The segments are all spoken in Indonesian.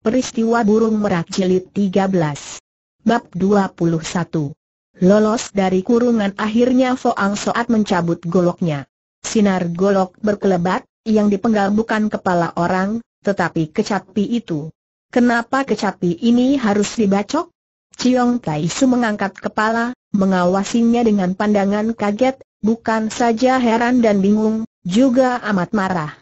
Peristiwa Burung Merak Jilid 13 Bab 21 Lolos dari kurungan akhirnya Foang Soat mencabut goloknya. Sinar golok berkelebat, yang dipenggal bukan kepala orang, tetapi kecapi itu. Kenapa kecapi ini harus dibacok? Ciong Tai Su mengangkat kepala, mengawasinya dengan pandangan kaget, bukan saja heran dan bingung, juga amat marah.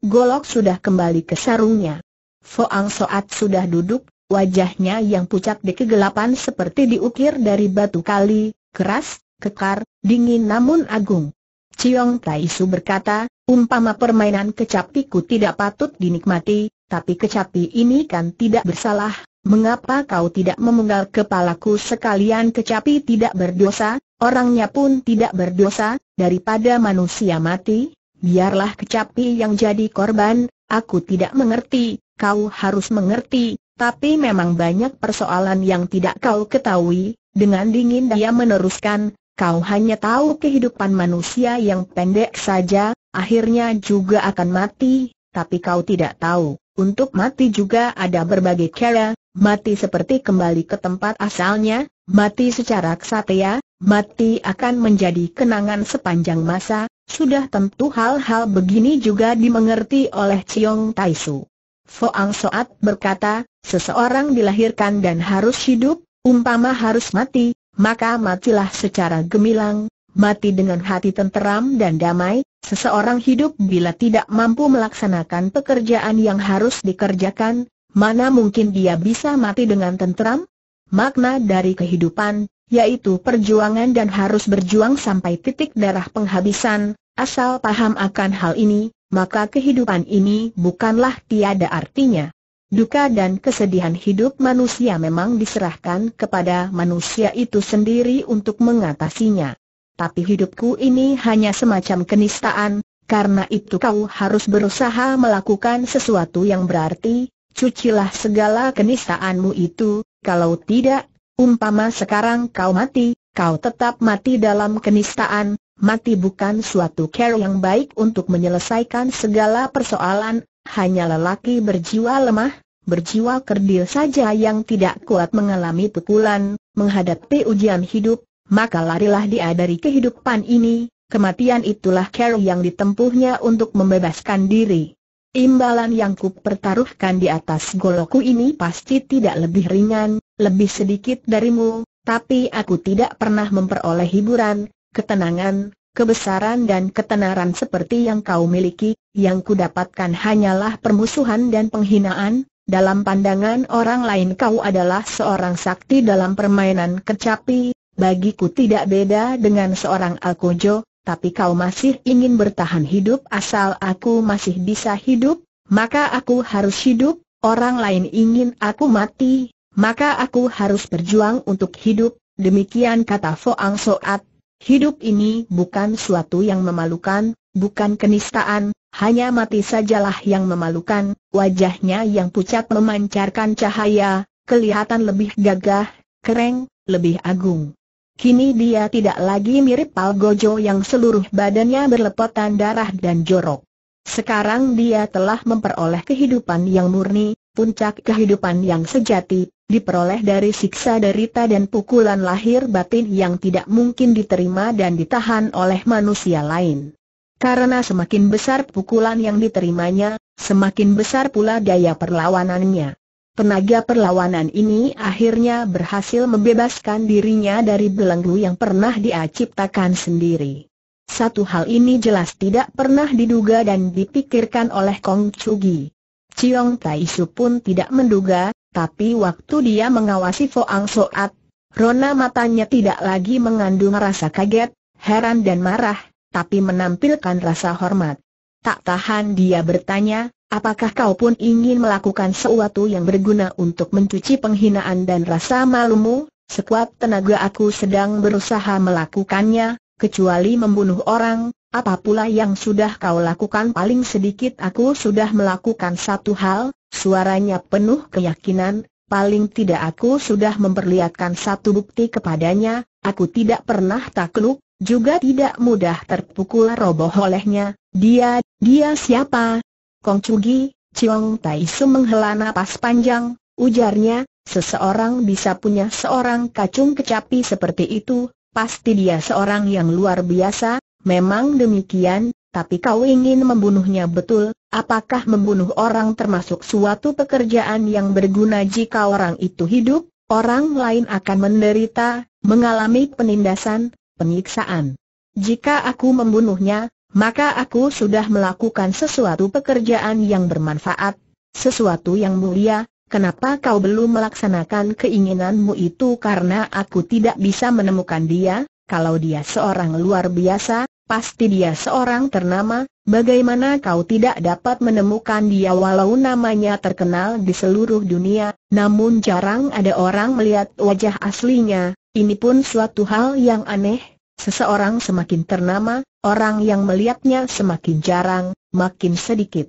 Golok sudah kembali ke sarungnya. Foang Soat sudah duduk, wajahnya yang pucat di kegelapan seperti diukir dari batu kali, keras, kekar, dingin namun agung. Ciong Tai Su berkata, umpama permainan kecapi ku tidak patut dinikmati, tapi kecapi ini kan tidak bersalah, mengapa kau tidak memenggal kepalaku sekalian kecapi tidak berdosa, orangnya pun tidak berdosa, daripada manusia mati, biarlah kecapi yang jadi korban, aku tidak mengerti, kau harus mengerti, tapi memang banyak persoalan yang tidak kau ketahui, dengan dingin dia meneruskan, kau hanya tahu kehidupan manusia yang pendek saja, akhirnya juga akan mati, tapi kau tidak tahu, untuk mati juga ada berbagai cara, mati seperti kembali ke tempat asalnya, mati secara kesatria, mati akan menjadi kenangan sepanjang masa, sudah tentu hal-hal begini juga dimengerti oleh Ciong Taisu. Foang Soat berkata, seseorang dilahirkan dan harus hidup, umpama harus mati, maka matilah secara gemilang, mati dengan hati tenteram dan damai, seseorang hidup bila tidak mampu melaksanakan pekerjaan yang harus dikerjakan, mana mungkin dia bisa mati dengan tenteram? Makna dari kehidupan, yaitu perjuangan dan harus berjuang sampai titik darah penghabisan, asal paham akan hal ini, maka kehidupan ini bukanlah tiada artinya. Duka dan kesedihan hidup manusia memang diserahkan kepada manusia itu sendiri untuk mengatasinya. Tapi hidupku ini hanya semacam kenistaan, karena itu kau harus berusaha melakukan sesuatu yang berarti, cucilah segala kenistaanmu itu, kalau tidak, umpama sekarang kau mati, kau tetap mati dalam kenistaan, Mati bukan suatu cara yang baik untuk menyelesaikan segala persoalan, hanya lelaki berjiwa lemah, berjiwa kerdil saja yang tidak kuat mengalami pukulan, menghadapi ujian hidup, maka larilah dia dari kehidupan ini, kematian itulah cara yang ditempuhnya untuk membebaskan diri. Imbalan yang kupertaruhkan di atas goloku ini pasti tidak lebih ringan, lebih sedikit darimu, tapi aku tidak pernah memperoleh hiburan, ketenangan, kebesaran dan ketenaran seperti yang kau miliki, yang kudapatkan hanyalah permusuhan dan penghinaan, dalam pandangan orang lain kau adalah seorang sakti dalam permainan kecapi, bagiku tidak beda dengan seorang alkojo, tapi kau masih ingin bertahan hidup asal aku masih bisa hidup, maka aku harus hidup, orang lain ingin aku mati, maka aku harus berjuang untuk hidup, demikian kata Foang Soat, Hidup ini bukan suatu yang memalukan, bukan kenistaan, hanya mati sajalah yang memalukan, wajahnya yang pucat memancarkan cahaya, kelihatan lebih gagah, kereng, lebih agung. Kini dia tidak lagi mirip Pal Gojo yang seluruh badannya berlepotan darah dan jorok. Sekarang dia telah memperoleh kehidupan yang murni, puncak kehidupan yang sejati, diperoleh dari siksa derita dan pukulan lahir batin yang tidak mungkin diterima dan ditahan oleh manusia lain. Karena semakin besar pukulan yang diterimanya, semakin besar pula daya perlawanannya. Tenaga perlawanan ini akhirnya berhasil membebaskan dirinya dari belenggu yang pernah dia ciptakan sendiri. Satu hal ini jelas tidak pernah diduga dan dipikirkan oleh Kong Chugi. Ciong Tai Su pun tidak menduga, tapi waktu dia mengawasi Foang Soat, Rona matanya tidak lagi mengandung rasa kaget, heran dan marah, tapi menampilkan rasa hormat. Tak tahan dia bertanya, apakah kau pun ingin melakukan sesuatu yang berguna untuk mencuci penghinaan dan rasa malumu? Sekuat tenaga aku sedang berusaha melakukannya, kecuali membunuh orang, apa pula yang sudah kau lakukan paling sedikit aku sudah melakukan satu hal, suaranya penuh keyakinan, paling tidak aku sudah memperlihatkan satu bukti kepadanya, aku tidak pernah takluk, juga tidak mudah terpukul roboh olehnya, dia, dia siapa? Kong Cugi, Chiong Tai Su menghela napas panjang, ujarnya, seseorang bisa punya seorang kacung kecapi seperti itu, pasti dia seorang yang luar biasa, Memang demikian, tapi kau ingin membunuhnya betul, apakah membunuh orang termasuk suatu pekerjaan yang berguna jika orang itu hidup, orang lain akan menderita, mengalami penindasan, penyiksaan. Jika aku membunuhnya, maka aku sudah melakukan sesuatu pekerjaan yang bermanfaat, sesuatu yang mulia, kenapa kau belum melaksanakan keinginanmu itu karena aku tidak bisa menemukan dia? kalau dia seorang luar biasa, pasti dia seorang ternama, bagaimana kau tidak dapat menemukan dia walau namanya terkenal di seluruh dunia, namun jarang ada orang melihat wajah aslinya, ini pun suatu hal yang aneh, seseorang semakin ternama, orang yang melihatnya semakin jarang, makin sedikit.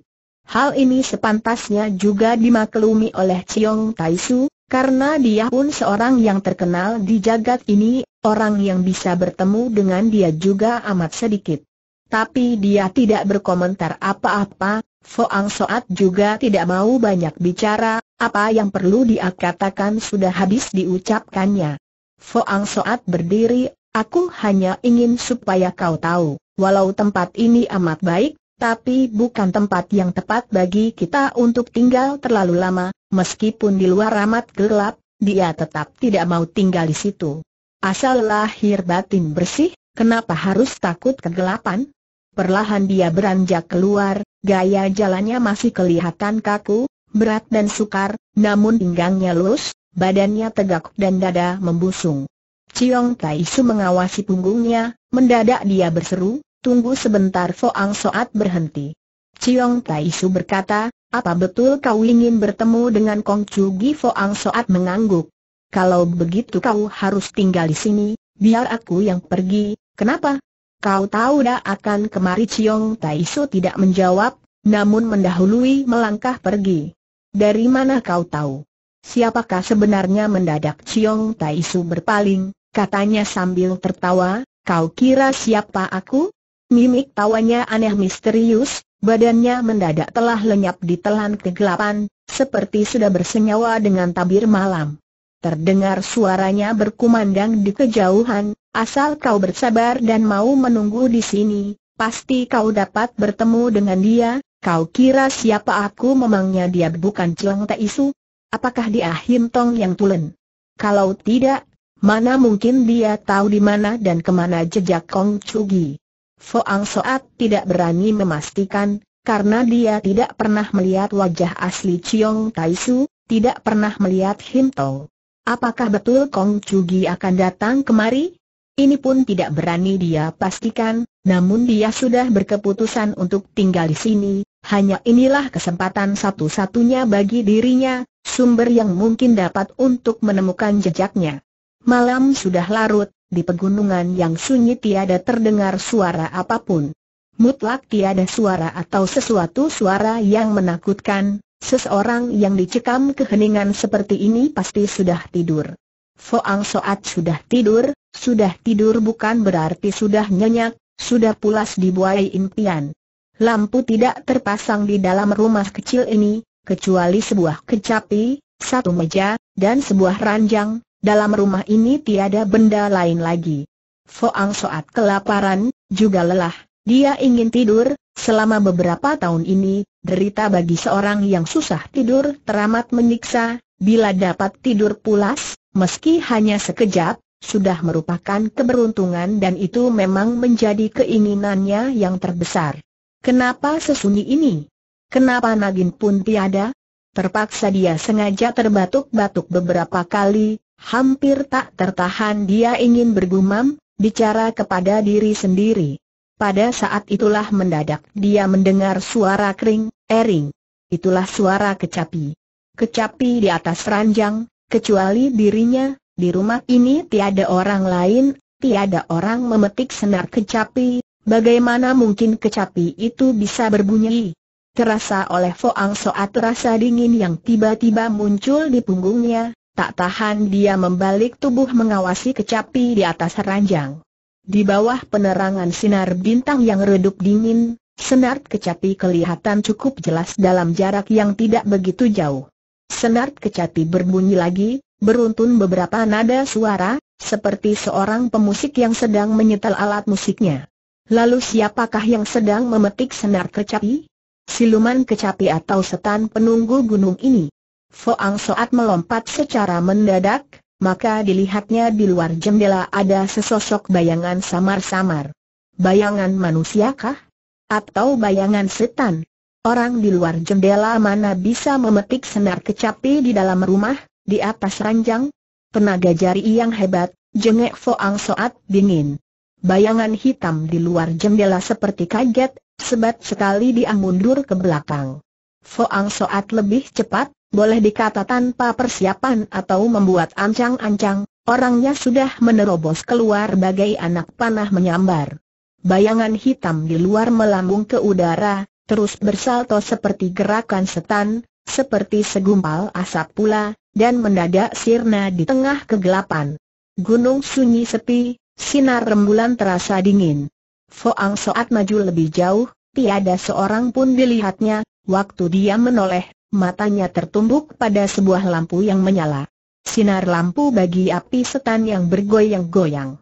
Hal ini sepantasnya juga dimaklumi oleh Chiong Taisu, karena dia pun seorang yang terkenal di jagat ini, orang yang bisa bertemu dengan dia juga amat sedikit. Tapi dia tidak berkomentar apa-apa, Foang Soat juga tidak mau banyak bicara, apa yang perlu dia katakan sudah habis diucapkannya. Foang Soat berdiri, aku hanya ingin supaya kau tahu, walau tempat ini amat baik, tapi bukan tempat yang tepat bagi kita untuk tinggal terlalu lama, Meskipun di luar amat gelap, dia tetap tidak mau tinggal di situ. Asal lahir batin bersih, kenapa harus takut kegelapan? Perlahan dia beranjak keluar, gaya jalannya masih kelihatan kaku, berat dan sukar, namun pinggangnya lus, badannya tegak dan dada membusung. Ciong Tai Su mengawasi punggungnya, mendadak dia berseru, tunggu sebentar Foang Soat berhenti. Ciong Tai Su berkata, apa betul kau ingin bertemu dengan Kong Chu Gifo Ang Soat mengangguk? Kalau begitu kau harus tinggal di sini, biar aku yang pergi, kenapa? Kau tahu dah akan kemari Ciong Tai Su tidak menjawab, namun mendahului melangkah pergi. Dari mana kau tahu? Siapakah sebenarnya mendadak Ciong Tai Su berpaling, katanya sambil tertawa, kau kira siapa aku? Mimik tawanya aneh misterius, Badannya mendadak telah lenyap di telan kegelapan, seperti sudah bersenyawa dengan tabir malam. Terdengar suaranya berkumandang di kejauhan, asal kau bersabar dan mau menunggu di sini, pasti kau dapat bertemu dengan dia, kau kira siapa aku memangnya dia bukan Chiang Isu? Apakah dia Him Tong yang tulen? Kalau tidak, mana mungkin dia tahu di mana dan kemana jejak Kong Chugi? Foang Soat tidak berani memastikan, karena dia tidak pernah melihat wajah asli Chiong Tai tidak pernah melihat Him Tong. Apakah betul Kong Chugi akan datang kemari? Ini pun tidak berani dia pastikan, namun dia sudah berkeputusan untuk tinggal di sini, hanya inilah kesempatan satu-satunya bagi dirinya, sumber yang mungkin dapat untuk menemukan jejaknya. Malam sudah larut, di pegunungan yang sunyi tiada terdengar suara apapun. Mutlak tiada suara atau sesuatu suara yang menakutkan, seseorang yang dicekam keheningan seperti ini pasti sudah tidur. Foang Soat sudah tidur, sudah tidur bukan berarti sudah nyenyak, sudah pulas dibuai impian. Lampu tidak terpasang di dalam rumah kecil ini, kecuali sebuah kecapi, satu meja, dan sebuah ranjang, dalam rumah ini tiada benda lain lagi. Foang Soat kelaparan, juga lelah, dia ingin tidur, selama beberapa tahun ini, derita bagi seorang yang susah tidur teramat menyiksa, bila dapat tidur pulas, meski hanya sekejap, sudah merupakan keberuntungan dan itu memang menjadi keinginannya yang terbesar. Kenapa sesunyi ini? Kenapa Nagin pun tiada? Terpaksa dia sengaja terbatuk-batuk beberapa kali, Hampir tak tertahan dia ingin bergumam, bicara kepada diri sendiri. Pada saat itulah mendadak dia mendengar suara kering, ering. Itulah suara kecapi. Kecapi di atas ranjang, kecuali dirinya, di rumah ini tiada orang lain, tiada orang memetik senar kecapi, bagaimana mungkin kecapi itu bisa berbunyi? Terasa oleh Foang Soat rasa dingin yang tiba-tiba muncul di punggungnya, Tak tahan dia membalik tubuh mengawasi kecapi di atas ranjang. Di bawah penerangan sinar bintang yang redup dingin, senar kecapi kelihatan cukup jelas dalam jarak yang tidak begitu jauh. Senar kecapi berbunyi lagi, beruntun beberapa nada suara, seperti seorang pemusik yang sedang menyetel alat musiknya. Lalu siapakah yang sedang memetik senar kecapi? Siluman kecapi atau setan penunggu gunung ini? Foang Soat melompat secara mendadak, maka dilihatnya di luar jendela ada sesosok bayangan samar-samar. Bayangan manusiakah? Atau bayangan setan? Orang di luar jendela mana bisa memetik senar kecapi di dalam rumah, di atas ranjang? Tenaga jari yang hebat, jengek Foang Soat dingin. Bayangan hitam di luar jendela seperti kaget, sebat sekali dia mundur ke belakang. Foang Soat lebih cepat, boleh dikata tanpa persiapan atau membuat ancang-ancang, orangnya sudah menerobos keluar bagai anak panah menyambar. Bayangan hitam di luar melambung ke udara, terus bersalto seperti gerakan setan, seperti segumpal asap pula, dan mendadak sirna di tengah kegelapan. Gunung sunyi sepi, sinar rembulan terasa dingin. Foang Soat maju lebih jauh, tiada seorang pun dilihatnya, waktu dia menoleh matanya tertumbuk pada sebuah lampu yang menyala. Sinar lampu bagi api setan yang bergoyang-goyang.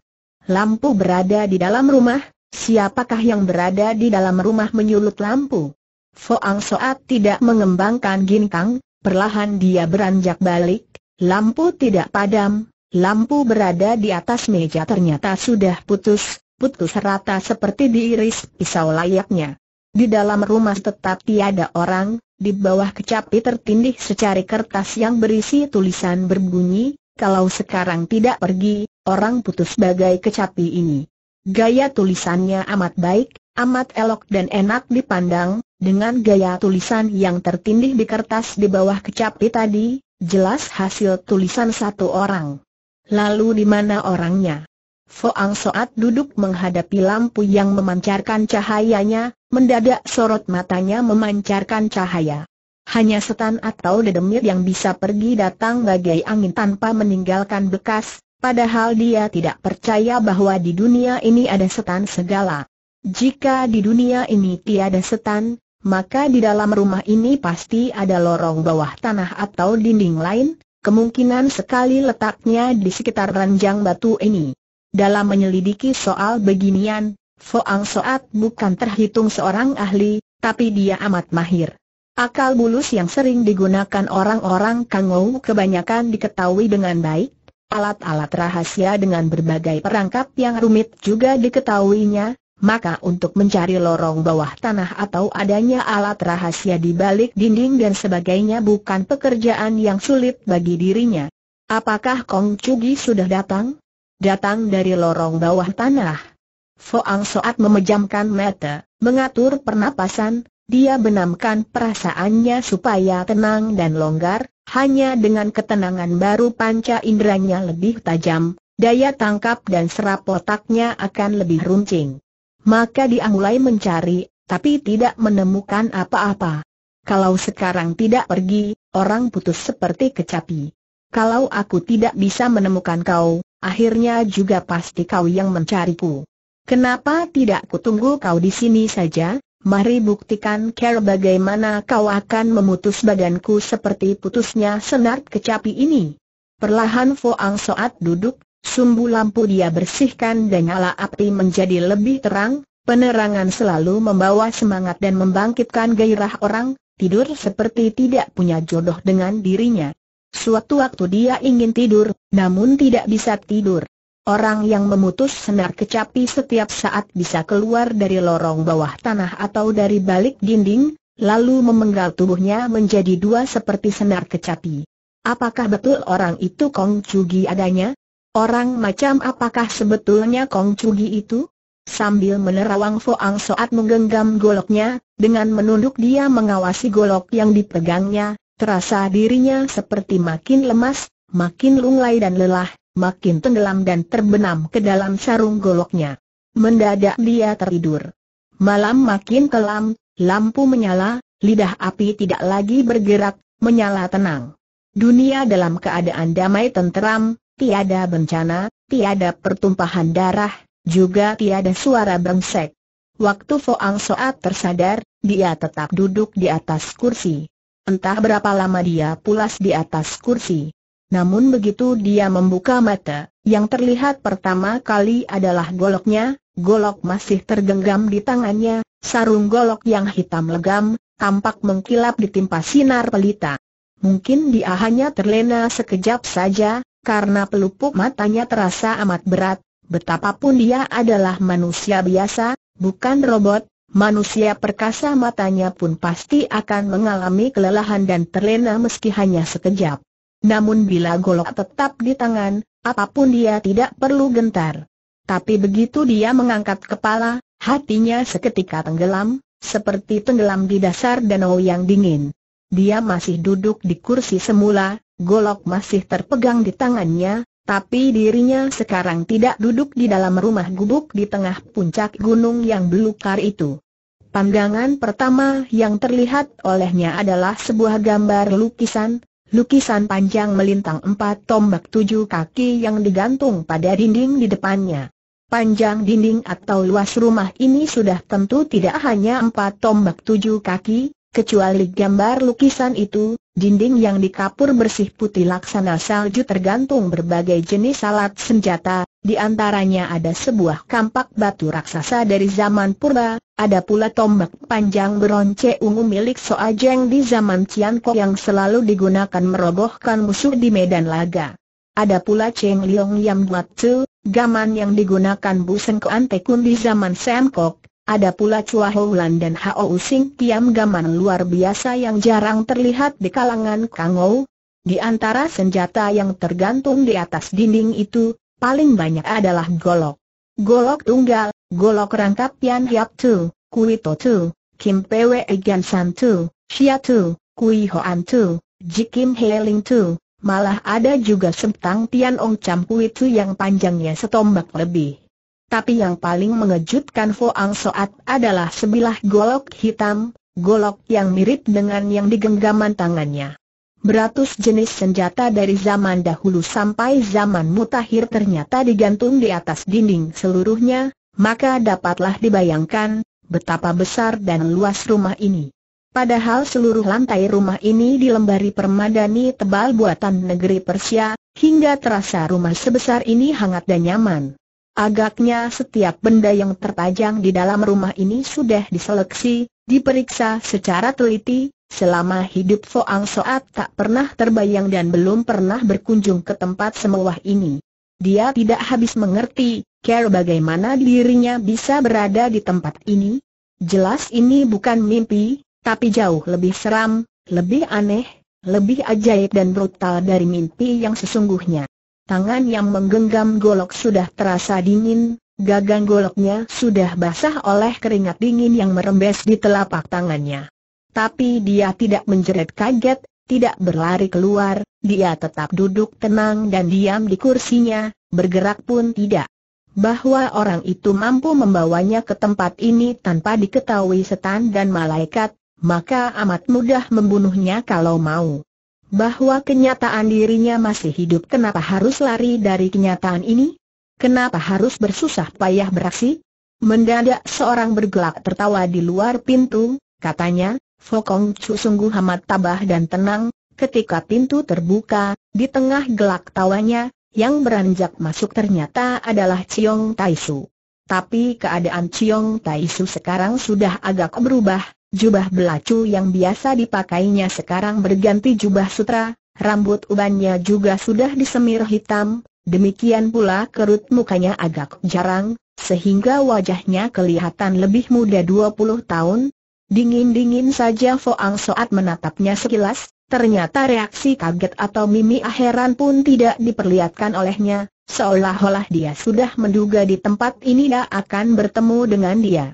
Lampu berada di dalam rumah, siapakah yang berada di dalam rumah menyulut lampu? Foang Soat tidak mengembangkan ginkang, perlahan dia beranjak balik, lampu tidak padam, lampu berada di atas meja ternyata sudah putus, putus rata seperti diiris pisau layaknya. Di dalam rumah tetap tiada orang, di bawah kecapi tertindih secari kertas yang berisi tulisan berbunyi, kalau sekarang tidak pergi, orang putus bagai kecapi ini. Gaya tulisannya amat baik, amat elok dan enak dipandang, dengan gaya tulisan yang tertindih di kertas di bawah kecapi tadi, jelas hasil tulisan satu orang. Lalu di mana orangnya? Foang Soat duduk menghadapi lampu yang memancarkan cahayanya, Mendadak sorot matanya memancarkan cahaya. Hanya setan atau dedemit yang bisa pergi datang bagai angin tanpa meninggalkan bekas, padahal dia tidak percaya bahwa di dunia ini ada setan segala. Jika di dunia ini tiada setan, maka di dalam rumah ini pasti ada lorong bawah tanah atau dinding lain, kemungkinan sekali letaknya di sekitar ranjang batu ini. Dalam menyelidiki soal beginian, Foang Soat bukan terhitung seorang ahli, tapi dia amat mahir. Akal bulus yang sering digunakan orang-orang Kangou kebanyakan diketahui dengan baik, alat-alat rahasia dengan berbagai perangkap yang rumit juga diketahuinya, maka untuk mencari lorong bawah tanah atau adanya alat rahasia di balik dinding dan sebagainya bukan pekerjaan yang sulit bagi dirinya. Apakah Kong Chugi sudah datang? Datang dari lorong bawah tanah. Foang Soat memejamkan mata, mengatur pernapasan, dia benamkan perasaannya supaya tenang dan longgar, hanya dengan ketenangan baru panca inderanya lebih tajam, daya tangkap dan serap otaknya akan lebih runcing. Maka dia mulai mencari, tapi tidak menemukan apa-apa. Kalau sekarang tidak pergi, orang putus seperti kecapi. Kalau aku tidak bisa menemukan kau, akhirnya juga pasti kau yang mencariku. Kenapa tidak kutunggu kau di sini saja? Mari buktikan care bagaimana kau akan memutus badanku seperti putusnya senar kecapi ini. Perlahan Ang Soat duduk, sumbu lampu dia bersihkan dan nyala api menjadi lebih terang, penerangan selalu membawa semangat dan membangkitkan gairah orang, tidur seperti tidak punya jodoh dengan dirinya. Suatu waktu dia ingin tidur, namun tidak bisa tidur. Orang yang memutus senar kecapi setiap saat bisa keluar dari lorong bawah tanah atau dari balik dinding, lalu memenggal tubuhnya menjadi dua seperti senar kecapi. Apakah betul orang itu Kong Chugi adanya? Orang macam apakah sebetulnya Kong Chugi itu? Sambil menerawang Foang Soat menggenggam goloknya, dengan menunduk dia mengawasi golok yang dipegangnya, terasa dirinya seperti makin lemas, makin lunglai dan lelah, makin tenggelam dan terbenam ke dalam sarung goloknya. Mendadak dia tertidur. Malam makin kelam, lampu menyala, lidah api tidak lagi bergerak, menyala tenang. Dunia dalam keadaan damai tenteram, tiada bencana, tiada pertumpahan darah, juga tiada suara bengsek. Waktu Foang Soat tersadar, dia tetap duduk di atas kursi. Entah berapa lama dia pulas di atas kursi. Namun begitu dia membuka mata, yang terlihat pertama kali adalah goloknya, golok masih tergenggam di tangannya, sarung golok yang hitam legam, tampak mengkilap ditimpa sinar pelita. Mungkin dia hanya terlena sekejap saja, karena pelupuk matanya terasa amat berat, betapapun dia adalah manusia biasa, bukan robot, manusia perkasa matanya pun pasti akan mengalami kelelahan dan terlena meski hanya sekejap. Namun bila golok tetap di tangan, apapun dia tidak perlu gentar. Tapi begitu dia mengangkat kepala, hatinya seketika tenggelam, seperti tenggelam di dasar danau yang dingin. Dia masih duduk di kursi semula, golok masih terpegang di tangannya, tapi dirinya sekarang tidak duduk di dalam rumah gubuk di tengah puncak gunung yang belukar itu. Pandangan pertama yang terlihat olehnya adalah sebuah gambar lukisan, lukisan panjang melintang empat tombak tujuh kaki yang digantung pada dinding di depannya. Panjang dinding atau luas rumah ini sudah tentu tidak hanya empat tombak tujuh kaki, Kecuali gambar lukisan itu, dinding yang dikapur bersih putih laksana salju tergantung berbagai jenis alat senjata, di antaranya ada sebuah kampak batu raksasa dari zaman purba, ada pula tombak panjang beronce ungu milik Soajeng di zaman Cianko yang selalu digunakan merobohkan musuh di medan laga. Ada pula Cheng Liong Yam Buat Gaman yang digunakan Bu Sengkoan Tekun di zaman Sengkok. Ada pula Chua Houlan dan Hao Sing Piam gaman luar biasa yang jarang terlihat di kalangan Kangou. Di antara senjata yang tergantung di atas dinding itu, paling banyak adalah golok. Golok tunggal, golok rangkap Pian Hiap Tu, Kui To Tu, Kim Pwe e Gan San Tu, Xia Tu, Kui Hoan Tu, Jikim Heling Tu. Malah ada juga sentang Tian Ong Kui Tu yang panjangnya setombak lebih. Tapi yang paling mengejutkan Foang Soat adalah sebilah golok hitam, golok yang mirip dengan yang digenggaman tangannya. Beratus jenis senjata dari zaman dahulu sampai zaman mutakhir ternyata digantung di atas dinding seluruhnya, maka dapatlah dibayangkan betapa besar dan luas rumah ini. Padahal seluruh lantai rumah ini dilembari permadani tebal buatan negeri Persia, hingga terasa rumah sebesar ini hangat dan nyaman. Agaknya setiap benda yang terpajang di dalam rumah ini sudah diseleksi, diperiksa secara teliti, selama hidup Foang Soat tak pernah terbayang dan belum pernah berkunjung ke tempat semewah ini. Dia tidak habis mengerti, care bagaimana dirinya bisa berada di tempat ini. Jelas ini bukan mimpi, tapi jauh lebih seram, lebih aneh, lebih ajaib dan brutal dari mimpi yang sesungguhnya. Tangan yang menggenggam golok sudah terasa dingin, gagang goloknya sudah basah oleh keringat dingin yang merembes di telapak tangannya. Tapi dia tidak menjerit kaget, tidak berlari keluar, dia tetap duduk tenang dan diam di kursinya, bergerak pun tidak. Bahwa orang itu mampu membawanya ke tempat ini tanpa diketahui setan dan malaikat, maka amat mudah membunuhnya kalau mau bahwa kenyataan dirinya masih hidup kenapa harus lari dari kenyataan ini? Kenapa harus bersusah payah beraksi? Mendadak seorang bergelak tertawa di luar pintu, katanya, Fokong Chu sungguh amat tabah dan tenang, ketika pintu terbuka, di tengah gelak tawanya, yang beranjak masuk ternyata adalah Ciong Taisu. Tapi keadaan Ciong Taisu sekarang sudah agak berubah, jubah belacu yang biasa dipakainya sekarang berganti jubah sutra, rambut ubannya juga sudah disemir hitam, demikian pula kerut mukanya agak jarang, sehingga wajahnya kelihatan lebih muda 20 tahun. Dingin-dingin saja Foang Soat menatapnya sekilas, ternyata reaksi kaget atau mimi heran pun tidak diperlihatkan olehnya, seolah-olah dia sudah menduga di tempat ini dia akan bertemu dengan dia.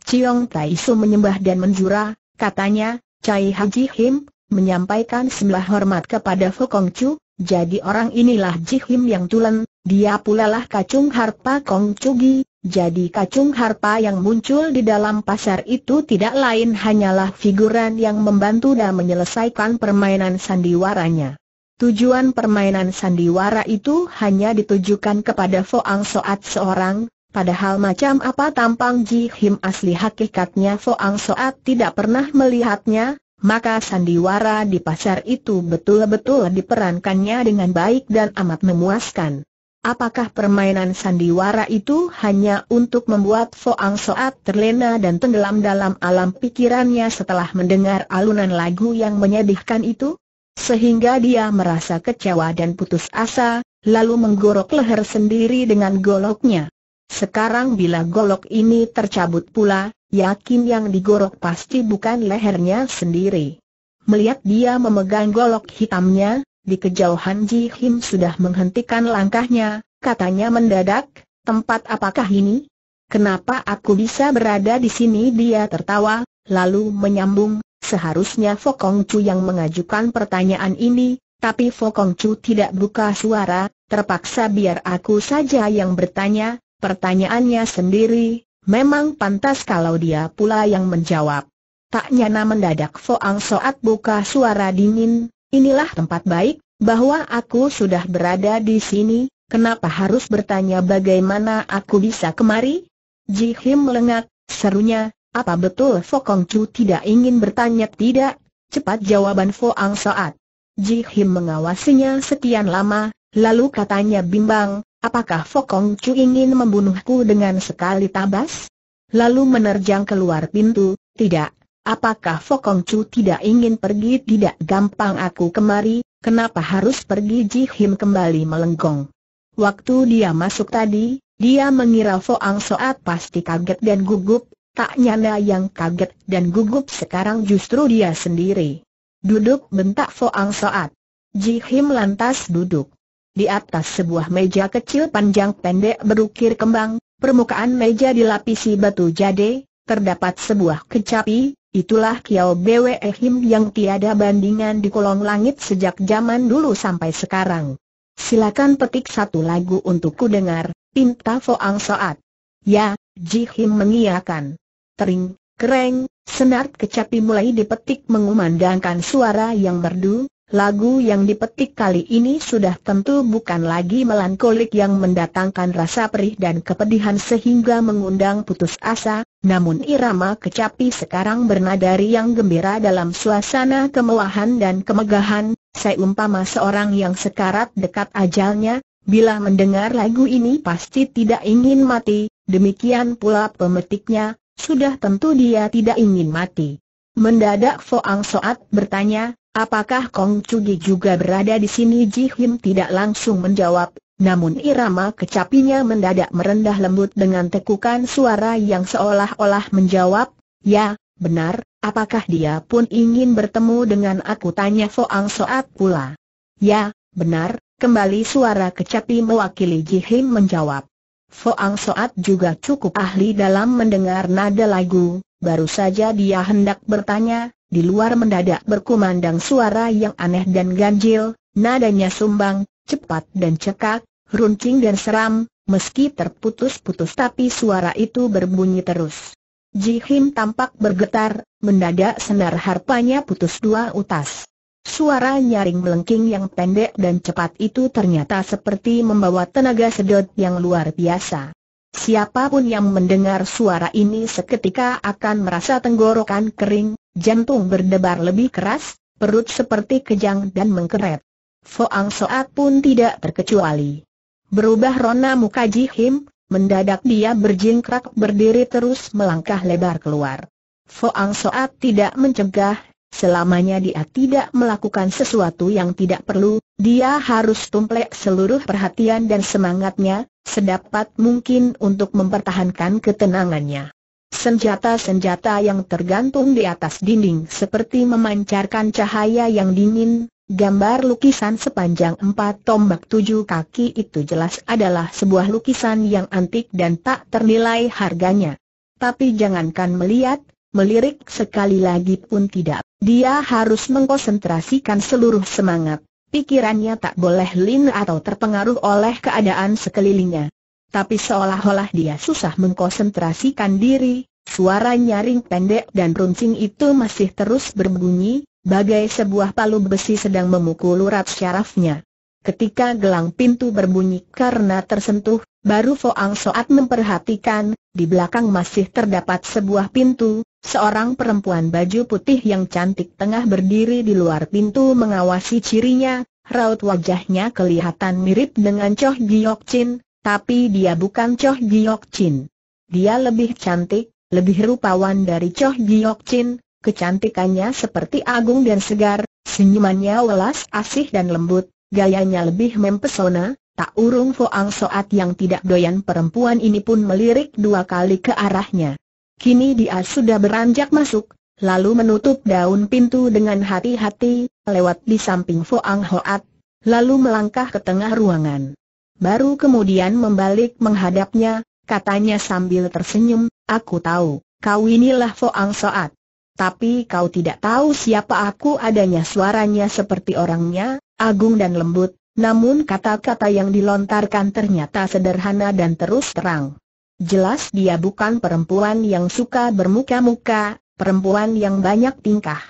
Ciong Tai Su menyembah dan menjura, katanya, Cai Haji Him, menyampaikan sembah hormat kepada Fokong Chu, jadi orang inilah Ji Him yang tulen, dia pula lah kacung harpa Kong Gi, jadi kacung harpa yang muncul di dalam pasar itu tidak lain hanyalah figuran yang membantu dan menyelesaikan permainan sandiwaranya. Tujuan permainan sandiwara itu hanya ditujukan kepada Foang Soat seorang, Padahal macam apa tampang Ji Him asli hakikatnya Foang Soat tidak pernah melihatnya, maka sandiwara di pasar itu betul-betul diperankannya dengan baik dan amat memuaskan. Apakah permainan sandiwara itu hanya untuk membuat Foang Soat terlena dan tenggelam dalam alam pikirannya setelah mendengar alunan lagu yang menyedihkan itu? Sehingga dia merasa kecewa dan putus asa, lalu menggorok leher sendiri dengan goloknya. Sekarang bila golok ini tercabut pula, yakin yang digorok pasti bukan lehernya sendiri. Melihat dia memegang golok hitamnya, di kejauhan Ji Him sudah menghentikan langkahnya, katanya mendadak, tempat apakah ini? Kenapa aku bisa berada di sini dia tertawa, lalu menyambung, seharusnya Fokong Chu yang mengajukan pertanyaan ini, tapi Fokong Chu tidak buka suara, terpaksa biar aku saja yang bertanya, Pertanyaannya sendiri, memang pantas kalau dia pula yang menjawab. Tak nyana mendadak Foang Soat buka suara dingin, inilah tempat baik, bahwa aku sudah berada di sini, kenapa harus bertanya bagaimana aku bisa kemari? Ji Him melengak, serunya, apa betul Fokong Chu tidak ingin bertanya tidak? Cepat jawaban Foang Soat. Ji Him mengawasinya sekian lama, lalu katanya bimbang, Apakah Fokong Chu ingin membunuhku dengan sekali tabas? Lalu menerjang keluar pintu, tidak. Apakah Fokong Chu tidak ingin pergi tidak gampang aku kemari, kenapa harus pergi Ji Him kembali melenggong. Waktu dia masuk tadi, dia mengira Foang Soat pasti kaget dan gugup, tak nyana yang kaget dan gugup sekarang justru dia sendiri. Duduk bentak Foang Soat. Ji Him lantas duduk. Di atas sebuah meja kecil panjang pendek berukir kembang, permukaan meja dilapisi batu jade, terdapat sebuah kecapi, itulah Kiao Bwe Him yang tiada bandingan di kolong langit sejak zaman dulu sampai sekarang. Silakan petik satu lagu untuk ku dengar, pinta Foang Soat. Ya, Ji Him mengiakan. Tering, kereng, senar kecapi mulai dipetik mengumandangkan suara yang merdu, Lagu yang dipetik kali ini sudah tentu bukan lagi melankolik yang mendatangkan rasa perih dan kepedihan sehingga mengundang putus asa, namun irama kecapi sekarang bernadari yang gembira dalam suasana kemewahan dan kemegahan, seumpama seorang yang sekarat dekat ajalnya, bila mendengar lagu ini pasti tidak ingin mati, demikian pula pemetiknya, sudah tentu dia tidak ingin mati. Mendadak Foang Soat bertanya, Apakah Kong Cugi juga berada di sini? Ji Him tidak langsung menjawab, namun irama kecapinya mendadak merendah lembut dengan tekukan suara yang seolah-olah menjawab, Ya, benar, apakah dia pun ingin bertemu dengan aku? Tanya Foang Soat pula. Ya, benar, kembali suara kecapi mewakili Ji Him menjawab. Foang Soat juga cukup ahli dalam mendengar nada lagu, baru saja dia hendak bertanya, di luar mendadak berkumandang suara yang aneh dan ganjil, nadanya sumbang, cepat dan cekak, runcing dan seram, meski terputus-putus tapi suara itu berbunyi terus. Ji Him tampak bergetar, mendadak senar harpanya putus dua utas. Suara nyaring melengking yang pendek dan cepat itu ternyata seperti membawa tenaga sedot yang luar biasa. Siapapun yang mendengar suara ini seketika akan merasa tenggorokan kering, Jantung berdebar lebih keras, perut seperti kejang dan mengkeret. Foang Soat pun tidak terkecuali. Berubah rona muka Jihim, mendadak dia berjingkrak berdiri terus melangkah lebar keluar. Foang Soat tidak mencegah, selamanya dia tidak melakukan sesuatu yang tidak perlu, dia harus tumplek seluruh perhatian dan semangatnya, sedapat mungkin untuk mempertahankan ketenangannya. Senjata-senjata yang tergantung di atas dinding seperti memancarkan cahaya yang dingin, gambar lukisan sepanjang empat tombak tujuh kaki itu jelas adalah sebuah lukisan yang antik dan tak ternilai harganya. Tapi jangankan melihat, melirik sekali lagi pun tidak. Dia harus mengkonsentrasikan seluruh semangat. Pikirannya tak boleh lin atau terpengaruh oleh keadaan sekelilingnya tapi seolah-olah dia susah mengkonsentrasikan diri, suara nyaring pendek dan runcing itu masih terus berbunyi, bagai sebuah palu besi sedang memukul urat syarafnya. Ketika gelang pintu berbunyi karena tersentuh, baru Foang Soat memperhatikan, di belakang masih terdapat sebuah pintu, seorang perempuan baju putih yang cantik tengah berdiri di luar pintu mengawasi cirinya, raut wajahnya kelihatan mirip dengan Choh Giok Chin, tapi dia bukan Choh Giok Chin. Dia lebih cantik, lebih rupawan dari Choh Giok Chin, kecantikannya seperti agung dan segar, senyumannya welas asih dan lembut, gayanya lebih mempesona, tak urung Foang Soat yang tidak doyan perempuan ini pun melirik dua kali ke arahnya. Kini dia sudah beranjak masuk, lalu menutup daun pintu dengan hati-hati, lewat di samping Foang Hoat, lalu melangkah ke tengah ruangan baru kemudian membalik menghadapnya, katanya sambil tersenyum, aku tahu, kau inilah Foang Soat. Tapi kau tidak tahu siapa aku adanya suaranya seperti orangnya, agung dan lembut, namun kata-kata yang dilontarkan ternyata sederhana dan terus terang. Jelas dia bukan perempuan yang suka bermuka-muka, perempuan yang banyak tingkah.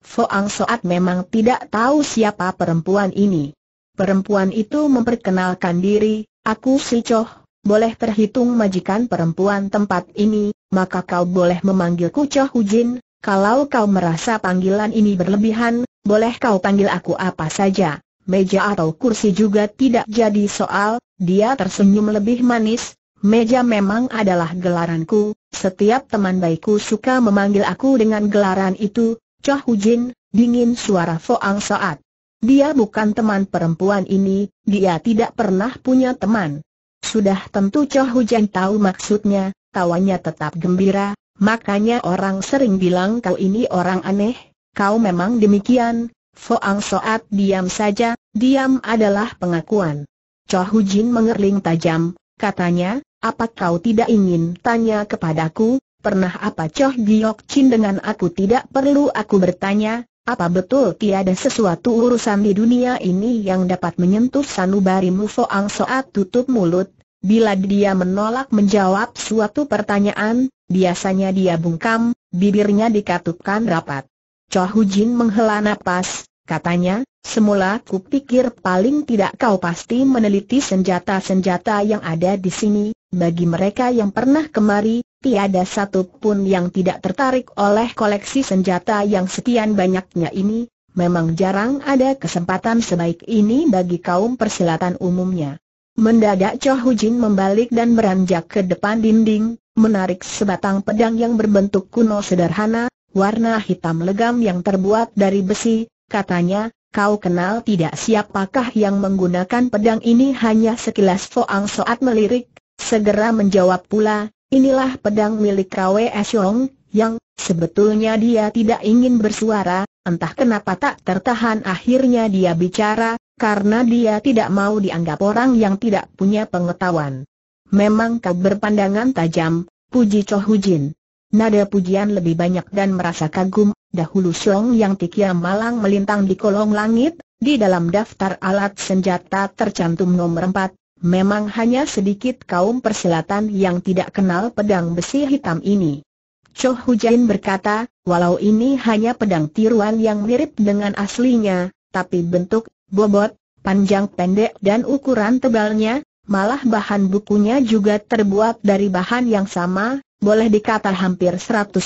Foang Soat memang tidak tahu siapa perempuan ini. Perempuan itu memperkenalkan diri, aku si Coh, boleh terhitung majikan perempuan tempat ini, maka kau boleh memanggilku Coh Hujin, kalau kau merasa panggilan ini berlebihan, boleh kau panggil aku apa saja. Meja atau kursi juga tidak jadi soal, dia tersenyum lebih manis, meja memang adalah gelaranku, setiap teman baikku suka memanggil aku dengan gelaran itu, Coh Hujin, dingin suara Foang Saat. Dia bukan teman perempuan ini, dia tidak pernah punya teman. Sudah tentu Cho Hujan tahu maksudnya, tawanya tetap gembira, makanya orang sering bilang kau ini orang aneh, kau memang demikian. Foang Soat diam saja, diam adalah pengakuan. Cho Hujin mengerling tajam, katanya, apa kau tidak ingin tanya kepadaku, pernah apa Cho Giok Chin dengan aku tidak perlu aku bertanya, apa betul tiada sesuatu urusan di dunia ini yang dapat menyentuh sanubarimu Mufoang Soat tutup mulut? Bila dia menolak menjawab suatu pertanyaan, biasanya dia bungkam, bibirnya dikatupkan rapat. Cho Jin menghela nafas. katanya, semula pikir paling tidak kau pasti meneliti senjata-senjata yang ada di sini, bagi mereka yang pernah kemari, Tiada satu pun yang tidak tertarik oleh koleksi senjata yang sekian banyaknya ini, memang jarang ada kesempatan sebaik ini bagi kaum persilatan umumnya. Mendadak Cho Hujin membalik dan beranjak ke depan dinding, menarik sebatang pedang yang berbentuk kuno sederhana, warna hitam legam yang terbuat dari besi, katanya, kau kenal tidak siapakah yang menggunakan pedang ini hanya sekilas Foang Soat melirik, segera menjawab pula, Inilah pedang milik Kwe Asyong, yang sebetulnya dia tidak ingin bersuara, entah kenapa tak tertahan akhirnya dia bicara, karena dia tidak mau dianggap orang yang tidak punya pengetahuan. Memang kau berpandangan tajam, puji Cho Jin. Nada pujian lebih banyak dan merasa kagum, dahulu Xiong yang tikia malang melintang di kolong langit, di dalam daftar alat senjata tercantum nomor 4, Memang hanya sedikit kaum perselatan yang tidak kenal pedang besi hitam ini. Cho Hujain berkata, walau ini hanya pedang tiruan yang mirip dengan aslinya, tapi bentuk, bobot, panjang pendek dan ukuran tebalnya, malah bahan bukunya juga terbuat dari bahan yang sama, boleh dikata hampir 100%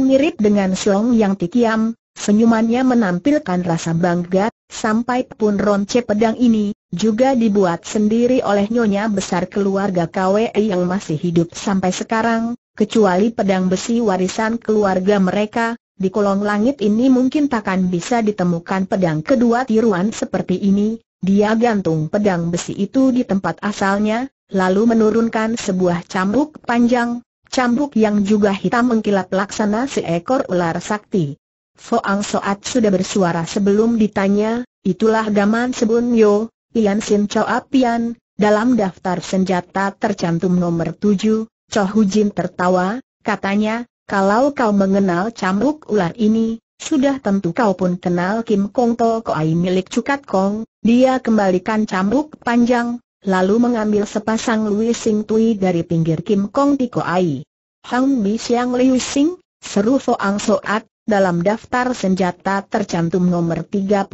mirip dengan Song Yang Tikiam, Senyumannya menampilkan rasa bangga, sampai pun ronce pedang ini, juga dibuat sendiri oleh nyonya besar keluarga KWE yang masih hidup sampai sekarang, kecuali pedang besi warisan keluarga mereka, di kolong langit ini mungkin takkan bisa ditemukan pedang kedua tiruan seperti ini, dia gantung pedang besi itu di tempat asalnya, lalu menurunkan sebuah cambuk panjang, cambuk yang juga hitam mengkilap laksana seekor ular sakti. Foang Soat sudah bersuara sebelum ditanya, itulah gaman sebun yo, Ian Sin Cho Apian, dalam daftar senjata tercantum nomor tujuh. Cho Hujin tertawa, katanya, kalau kau mengenal cambuk ular ini, sudah tentu kau pun kenal Kim Kong To Koai milik Cukat Kong, dia kembalikan cambuk panjang, lalu mengambil sepasang Lui Sing Tui dari pinggir Kim Kong Ti ai. Hang Bi Siang Liu Sing, seru Foang Soat, dalam daftar senjata tercantum nomor 34,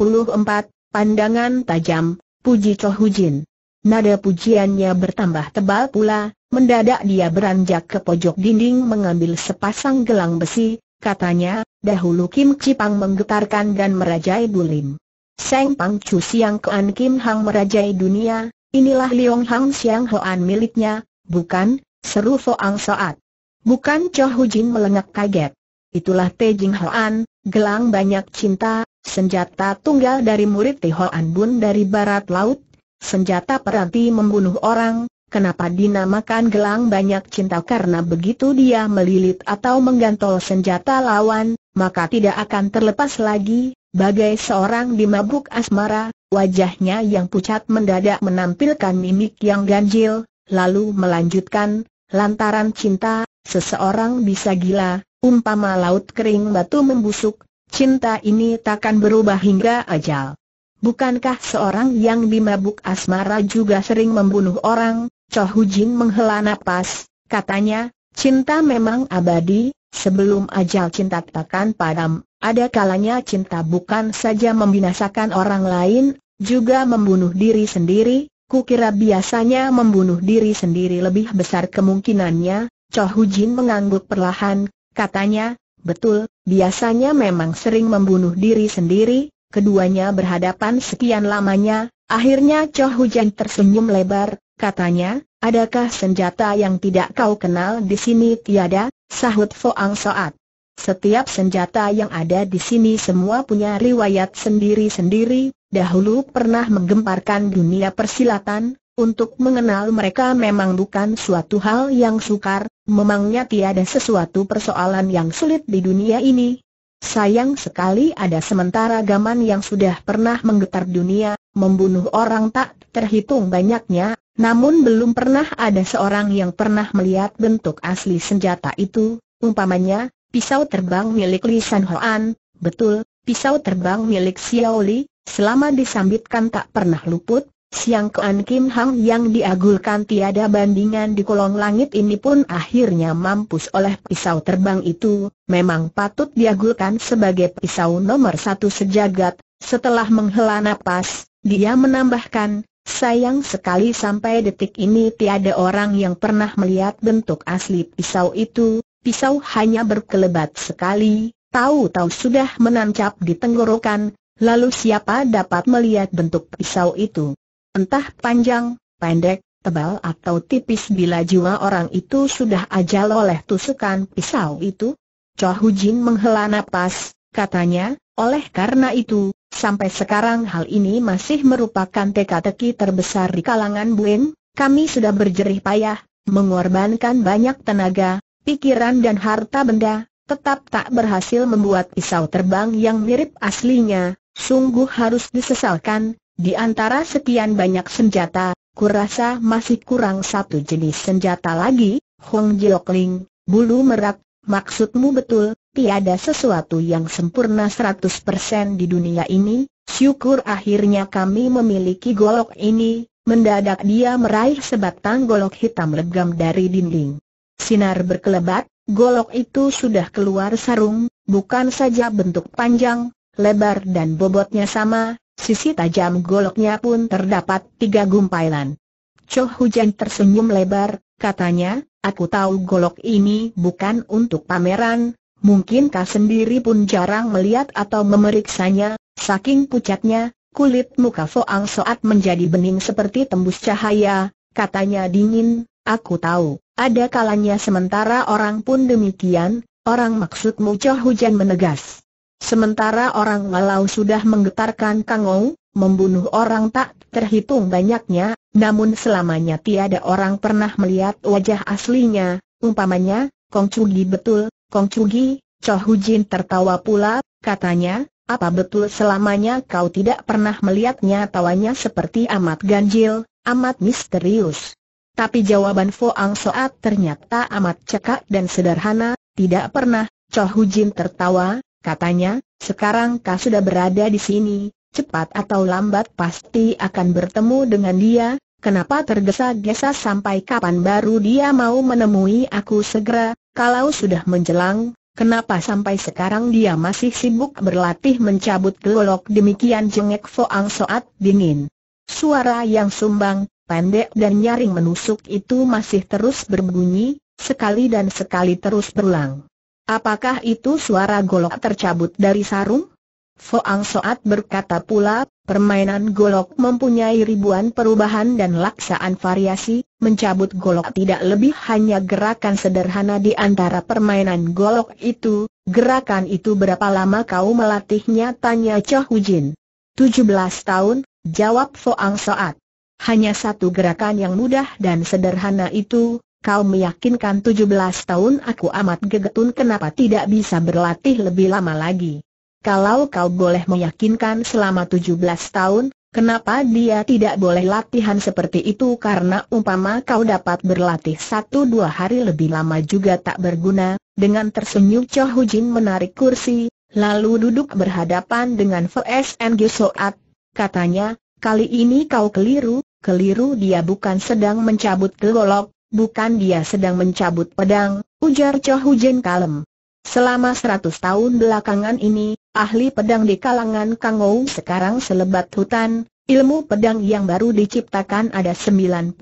pandangan tajam, puji Cho Hujin. Nada pujiannya bertambah tebal pula, mendadak dia beranjak ke pojok dinding mengambil sepasang gelang besi, katanya, dahulu Kim Cipang menggetarkan dan merajai bulim. Seng Pang Chu Siang Kean Kim Hang merajai dunia, inilah Liong Hang Siang Hoan miliknya, bukan, seru Foang Soat. Bukan Cho Hujin melengak kaget. Itulah Te Jing Hoan, gelang banyak cinta, senjata tunggal dari murid Te Hoan Bun dari barat laut, senjata peranti membunuh orang, kenapa dinamakan gelang banyak cinta karena begitu dia melilit atau menggantol senjata lawan, maka tidak akan terlepas lagi, bagai seorang dimabuk asmara, wajahnya yang pucat mendadak menampilkan mimik yang ganjil, lalu melanjutkan, lantaran cinta, seseorang bisa gila, Umpama laut kering batu membusuk, cinta ini takkan berubah hingga ajal. Bukankah seorang yang dimabuk asmara juga sering membunuh orang? Cho Hujin menghela nafas, katanya, cinta memang abadi, sebelum ajal cinta takkan padam, ada kalanya cinta bukan saja membinasakan orang lain, juga membunuh diri sendiri, Ku kira biasanya membunuh diri sendiri lebih besar kemungkinannya, Cho Hujin mengangguk perlahan, Katanya, betul, biasanya memang sering membunuh diri sendiri, keduanya berhadapan sekian lamanya, akhirnya Choh Hujan tersenyum lebar, katanya, adakah senjata yang tidak kau kenal di sini tiada, sahut Foang Soat. Setiap senjata yang ada di sini semua punya riwayat sendiri-sendiri, dahulu pernah menggemparkan dunia persilatan, untuk mengenal mereka memang bukan suatu hal yang sukar, memangnya tiada sesuatu persoalan yang sulit di dunia ini. Sayang sekali ada sementara gaman yang sudah pernah menggetar dunia, membunuh orang tak terhitung banyaknya, namun belum pernah ada seorang yang pernah melihat bentuk asli senjata itu, umpamanya, pisau terbang milik Li San Hoan, betul, pisau terbang milik Xiao Li, selama disambitkan tak pernah luput, Siang Kean Kim Hang yang diagulkan tiada bandingan di kolong langit ini pun akhirnya mampus oleh pisau terbang itu, memang patut diagulkan sebagai pisau nomor satu sejagat, setelah menghela nafas, dia menambahkan, sayang sekali sampai detik ini tiada orang yang pernah melihat bentuk asli pisau itu, pisau hanya berkelebat sekali, tahu-tahu sudah menancap di tenggorokan, lalu siapa dapat melihat bentuk pisau itu. Entah panjang, pendek, tebal atau tipis bila jiwa orang itu sudah ajal oleh tusukan pisau itu. Chow Hujin menghela nafas, katanya, oleh karena itu, sampai sekarang hal ini masih merupakan teka-teki terbesar di kalangan Buen, kami sudah berjerih payah, mengorbankan banyak tenaga, pikiran dan harta benda, tetap tak berhasil membuat pisau terbang yang mirip aslinya, sungguh harus disesalkan, di antara sekian banyak senjata, kurasa masih kurang satu jenis senjata lagi, Hong Ling, bulu merak, maksudmu betul, tiada sesuatu yang sempurna 100% di dunia ini, syukur akhirnya kami memiliki golok ini, mendadak dia meraih sebatang golok hitam legam dari dinding. Sinar berkelebat, golok itu sudah keluar sarung, bukan saja bentuk panjang, lebar dan bobotnya sama, Sisi tajam goloknya pun terdapat tiga gumpalan. Cho Hujan tersenyum lebar, katanya, aku tahu golok ini bukan untuk pameran, mungkin kau sendiri pun jarang melihat atau memeriksanya, saking pucatnya, kulit muka Foang Soat menjadi bening seperti tembus cahaya, katanya dingin, aku tahu, ada kalanya sementara orang pun demikian, orang maksudmu Cho Hujan menegas. Sementara orang walau sudah menggetarkan Kangou, membunuh orang tak terhitung banyaknya, namun selamanya tiada orang pernah melihat wajah aslinya, umpamanya, Kong Cugi betul, Kong Cugi, Cho Hujin tertawa pula, katanya, apa betul selamanya kau tidak pernah melihatnya tawanya seperti amat ganjil, amat misterius. Tapi jawaban Foang Soat ternyata amat cekak dan sederhana, tidak pernah, Cho Hujin tertawa, Katanya, sekarang kau sudah berada di sini, cepat atau lambat pasti akan bertemu dengan dia, kenapa tergesa-gesa sampai kapan baru dia mau menemui aku segera, kalau sudah menjelang, Kenapa sampai sekarang dia masih sibuk berlatih mencabut gelolok demikian jengek Foang Soat dingin. Suara yang sumbang, pendek dan nyaring menusuk itu masih terus berbunyi, sekali dan sekali terus berulang. Apakah itu suara golok tercabut dari sarung? Foang Soat berkata pula, permainan golok mempunyai ribuan perubahan dan laksaan variasi, mencabut golok tidak lebih hanya gerakan sederhana di antara permainan golok itu, gerakan itu berapa lama kau melatihnya tanya Choh Hujin. 17 tahun, jawab Foang Soat. Hanya satu gerakan yang mudah dan sederhana itu, kau meyakinkan 17 tahun aku amat gegetun kenapa tidak bisa berlatih lebih lama lagi. Kalau kau boleh meyakinkan selama 17 tahun, kenapa dia tidak boleh latihan seperti itu karena umpama kau dapat berlatih satu dua hari lebih lama juga tak berguna, dengan tersenyum Cho Hujin menarik kursi, lalu duduk berhadapan dengan VSN Soat, katanya, kali ini kau keliru, keliru dia bukan sedang mencabut golok, Bukan dia sedang mencabut pedang, ujar Cho Hujen kalem. Selama seratus tahun belakangan ini, ahli pedang di kalangan Kangou sekarang selebat hutan, ilmu pedang yang baru diciptakan ada 93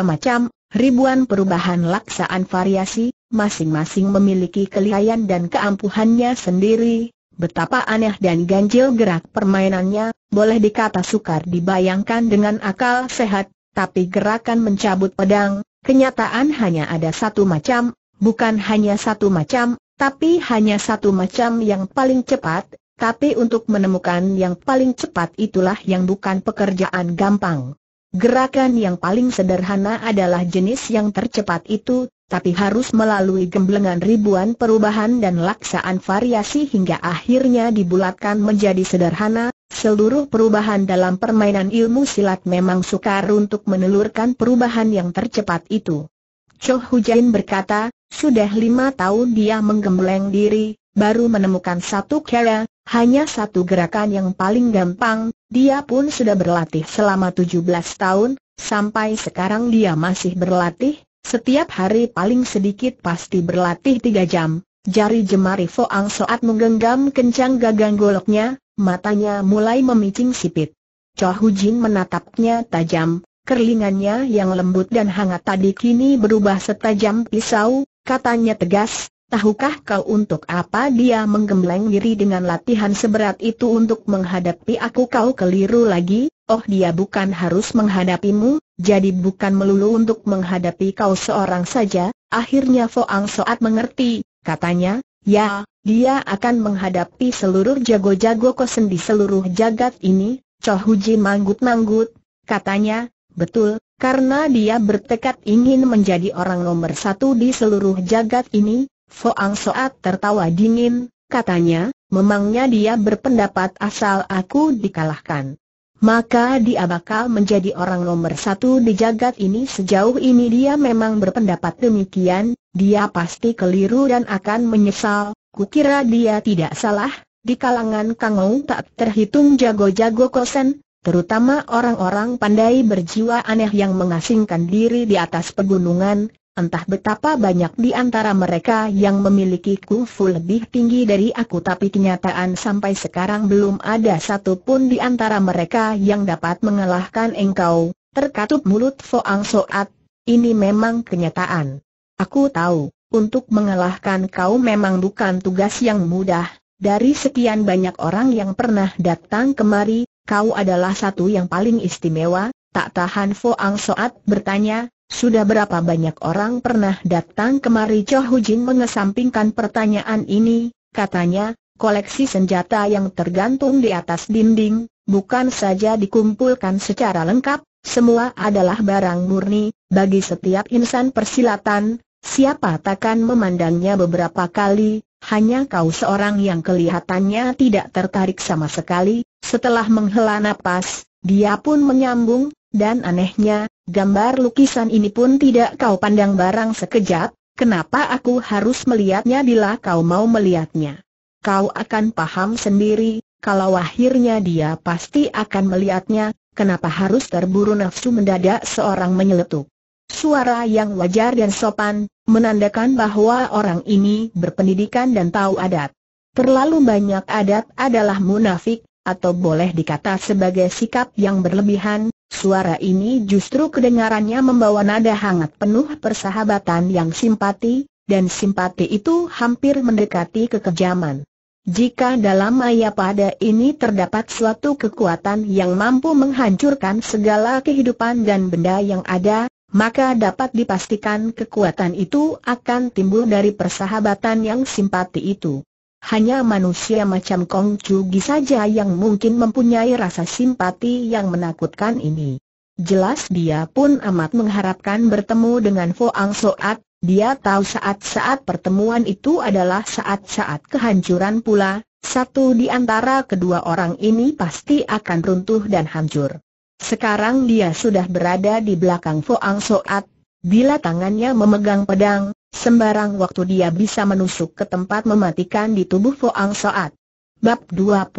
macam, ribuan perubahan laksaan variasi, masing-masing memiliki kelihayan dan keampuhannya sendiri, betapa aneh dan ganjil gerak permainannya, boleh dikata sukar dibayangkan dengan akal sehat, tapi gerakan mencabut pedang, Kenyataan hanya ada satu macam, bukan hanya satu macam, tapi hanya satu macam yang paling cepat, tapi untuk menemukan yang paling cepat itulah yang bukan pekerjaan gampang. Gerakan yang paling sederhana adalah jenis yang tercepat itu, tapi harus melalui gemblengan ribuan perubahan dan laksaan variasi hingga akhirnya dibulatkan menjadi sederhana, seluruh perubahan dalam permainan ilmu silat memang sukar untuk menelurkan perubahan yang tercepat itu. Cho Hujain berkata, sudah lima tahun dia menggembleng diri, baru menemukan satu cara, hanya satu gerakan yang paling gampang, dia pun sudah berlatih selama 17 tahun, sampai sekarang dia masih berlatih, setiap hari paling sedikit pasti berlatih tiga jam. Jari jemari Foang Soat menggenggam kencang gagang goloknya, matanya mulai memicing sipit. Cho Hujin menatapnya tajam, kerlingannya yang lembut dan hangat tadi kini berubah setajam pisau, katanya tegas, Tahukah kau untuk apa dia menggembleng diri dengan latihan seberat itu untuk menghadapi aku kau keliru lagi? Oh dia bukan harus menghadapimu, jadi bukan melulu untuk menghadapi kau seorang saja. Akhirnya Ang Soat mengerti, katanya, ya, dia akan menghadapi seluruh jago-jago kosen di seluruh jagat ini. Choh Huji manggut-manggut, katanya, betul, karena dia bertekad ingin menjadi orang nomor satu di seluruh jagat ini, Foang Soat tertawa dingin, katanya, memangnya dia berpendapat asal aku dikalahkan. Maka dia bakal menjadi orang nomor satu di jagat ini sejauh ini dia memang berpendapat demikian, dia pasti keliru dan akan menyesal, kukira dia tidak salah, di kalangan Kangou tak terhitung jago-jago kosen, terutama orang-orang pandai berjiwa aneh yang mengasingkan diri di atas pegunungan, Entah betapa banyak di antara mereka yang memiliki kungfu lebih tinggi dari aku tapi kenyataan sampai sekarang belum ada satu pun di antara mereka yang dapat mengalahkan engkau, terkatup mulut Foang Soat, ini memang kenyataan. Aku tahu, untuk mengalahkan kau memang bukan tugas yang mudah, dari sekian banyak orang yang pernah datang kemari, kau adalah satu yang paling istimewa, tak tahan Foang Soat bertanya, sudah berapa banyak orang pernah datang kemari Cho Hujin mengesampingkan pertanyaan ini, katanya, koleksi senjata yang tergantung di atas dinding, bukan saja dikumpulkan secara lengkap, semua adalah barang murni, bagi setiap insan persilatan, siapa takkan memandangnya beberapa kali, hanya kau seorang yang kelihatannya tidak tertarik sama sekali, setelah menghela napas, dia pun menyambung, dan anehnya, Gambar lukisan ini pun tidak kau pandang barang sekejap, kenapa aku harus melihatnya bila kau mau melihatnya? Kau akan paham sendiri, kalau akhirnya dia pasti akan melihatnya, kenapa harus terburu nafsu mendadak seorang menyeletuk? Suara yang wajar dan sopan, menandakan bahwa orang ini berpendidikan dan tahu adat. Terlalu banyak adat adalah munafik, atau boleh dikata sebagai sikap yang berlebihan, Suara ini justru kedengarannya membawa nada hangat penuh persahabatan yang simpati, dan simpati itu hampir mendekati kekejaman. Jika dalam maya pada ini terdapat suatu kekuatan yang mampu menghancurkan segala kehidupan dan benda yang ada, maka dapat dipastikan kekuatan itu akan timbul dari persahabatan yang simpati itu hanya manusia macam Kong Chugi saja yang mungkin mempunyai rasa simpati yang menakutkan ini. Jelas dia pun amat mengharapkan bertemu dengan Foang Soat, dia tahu saat-saat pertemuan itu adalah saat-saat kehancuran pula, satu di antara kedua orang ini pasti akan runtuh dan hancur. Sekarang dia sudah berada di belakang Foang Soat, bila tangannya memegang pedang, Sembarang waktu dia bisa menusuk ke tempat mematikan di tubuh Foang Soat. Bab 22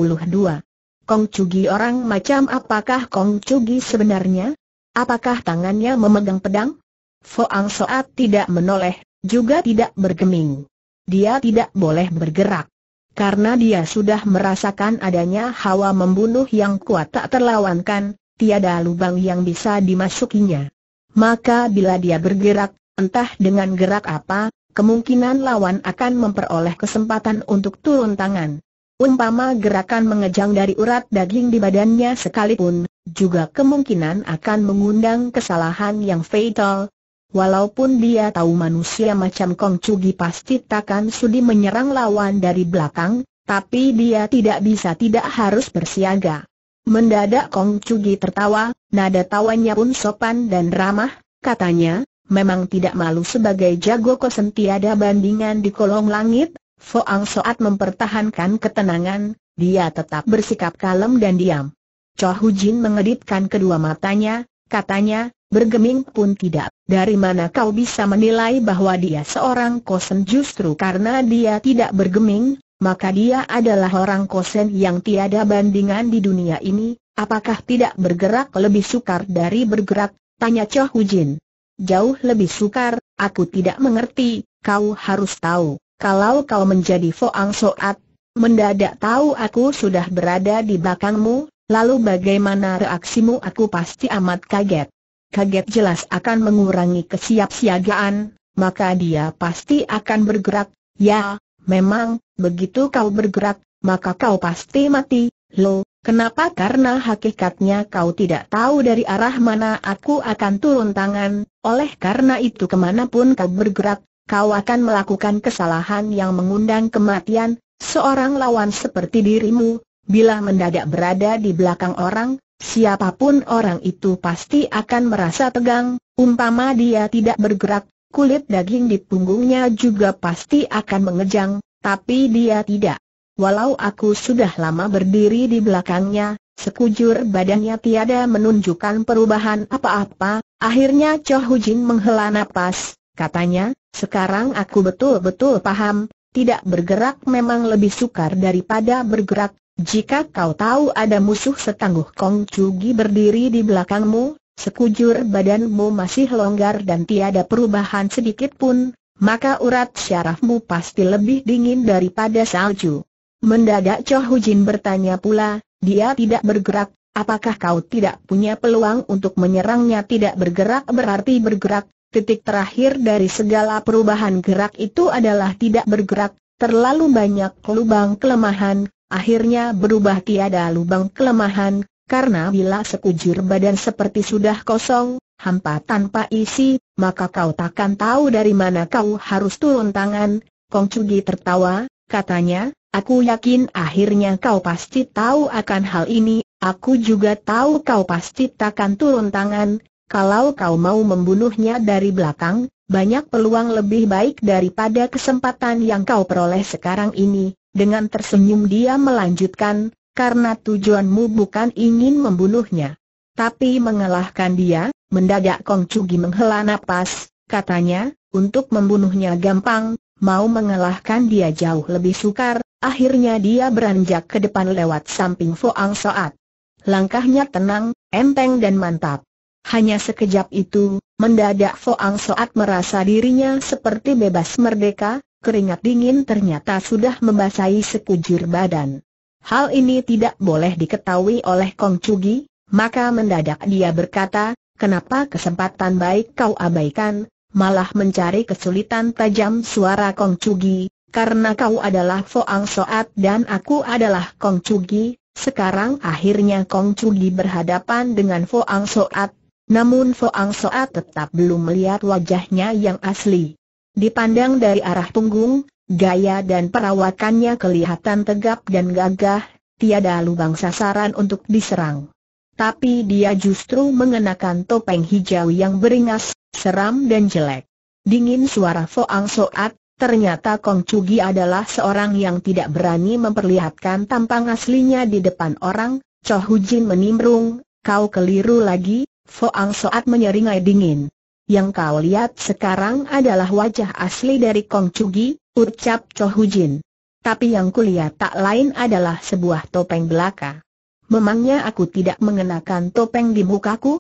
Kong Cugi orang macam apakah Kong Cugi sebenarnya? Apakah tangannya memegang pedang? Foang Soat tidak menoleh, juga tidak bergeming. Dia tidak boleh bergerak. Karena dia sudah merasakan adanya hawa membunuh yang kuat tak terlawankan, tiada lubang yang bisa dimasukinya. Maka bila dia bergerak, Entah dengan gerak apa, kemungkinan lawan akan memperoleh kesempatan untuk turun tangan. Umpama gerakan mengejang dari urat daging di badannya sekalipun, juga kemungkinan akan mengundang kesalahan yang fatal. Walaupun dia tahu manusia macam Kong Chugi pasti takkan sudi menyerang lawan dari belakang, tapi dia tidak bisa tidak harus bersiaga. Mendadak Kong Chugi tertawa, nada tawanya pun sopan dan ramah, katanya, memang tidak malu sebagai jago kosen tiada bandingan di kolong langit, Foang Soat mempertahankan ketenangan, dia tetap bersikap kalem dan diam. Cho Jin mengedipkan kedua matanya, katanya, bergeming pun tidak. Dari mana kau bisa menilai bahwa dia seorang kosen justru karena dia tidak bergeming, maka dia adalah orang kosen yang tiada bandingan di dunia ini, apakah tidak bergerak lebih sukar dari bergerak, tanya Cho Jin jauh lebih sukar, aku tidak mengerti, kau harus tahu, kalau kau menjadi Foang Soat, mendadak tahu aku sudah berada di belakangmu, lalu bagaimana reaksimu aku pasti amat kaget. Kaget jelas akan mengurangi kesiapsiagaan, maka dia pasti akan bergerak, ya, memang, begitu kau bergerak, maka kau pasti mati, Lo, kenapa? Karena hakikatnya kau tidak tahu dari arah mana aku akan turun tangan, oleh karena itu kemanapun kau bergerak, kau akan melakukan kesalahan yang mengundang kematian, seorang lawan seperti dirimu, bila mendadak berada di belakang orang, siapapun orang itu pasti akan merasa tegang, umpama dia tidak bergerak, kulit daging di punggungnya juga pasti akan mengejang, tapi dia tidak. Walau aku sudah lama berdiri di belakangnya, sekujur badannya tiada menunjukkan perubahan apa-apa, Akhirnya Cho Jin menghela nafas. katanya, sekarang aku betul-betul paham, tidak bergerak memang lebih sukar daripada bergerak. Jika kau tahu ada musuh setangguh Kong Chugi berdiri di belakangmu, sekujur badanmu masih longgar dan tiada perubahan sedikit pun, maka urat syarafmu pasti lebih dingin daripada salju. Mendadak Cho Jin bertanya pula, dia tidak bergerak, Apakah kau tidak punya peluang untuk menyerangnya tidak bergerak berarti bergerak? Titik terakhir dari segala perubahan gerak itu adalah tidak bergerak, terlalu banyak lubang kelemahan, akhirnya berubah tiada lubang kelemahan, karena bila sekujur badan seperti sudah kosong, hampa tanpa isi, maka kau takkan tahu dari mana kau harus turun tangan. Kong Cugi tertawa, katanya, aku yakin akhirnya kau pasti tahu akan hal ini, Aku juga tahu kau pasti takkan turun tangan, kalau kau mau membunuhnya dari belakang, banyak peluang lebih baik daripada kesempatan yang kau peroleh sekarang ini. Dengan tersenyum dia melanjutkan, karena tujuanmu bukan ingin membunuhnya. Tapi mengalahkan dia, mendadak Kong Cugi menghela napas, katanya, untuk membunuhnya gampang, mau mengalahkan dia jauh lebih sukar, akhirnya dia beranjak ke depan lewat samping Foang Soat. Langkahnya tenang, enteng dan mantap. Hanya sekejap itu, mendadak Foang Soat merasa dirinya seperti bebas merdeka, keringat dingin ternyata sudah membasahi sekujur badan. Hal ini tidak boleh diketahui oleh Kong Chugi, maka mendadak dia berkata, kenapa kesempatan baik kau abaikan, malah mencari kesulitan tajam suara Kong Chugi, karena kau adalah Foang Soat dan aku adalah Kong Chugi, sekarang akhirnya Kong Chugi berhadapan dengan Foang Soat, namun Foang Soat tetap belum melihat wajahnya yang asli. Dipandang dari arah punggung, gaya dan perawakannya kelihatan tegap dan gagah, tiada lubang sasaran untuk diserang. Tapi dia justru mengenakan topeng hijau yang beringas, seram dan jelek. Dingin suara Foang Soat, Ternyata Kong Cugi adalah seorang yang tidak berani memperlihatkan tampang aslinya di depan orang, Cho Hujin menimbrung, kau keliru lagi, Foang Soat menyeringai dingin. Yang kau lihat sekarang adalah wajah asli dari Kong Cugi, ucap Cho Hujin. Tapi yang kulihat tak lain adalah sebuah topeng belaka. Memangnya aku tidak mengenakan topeng di mukaku?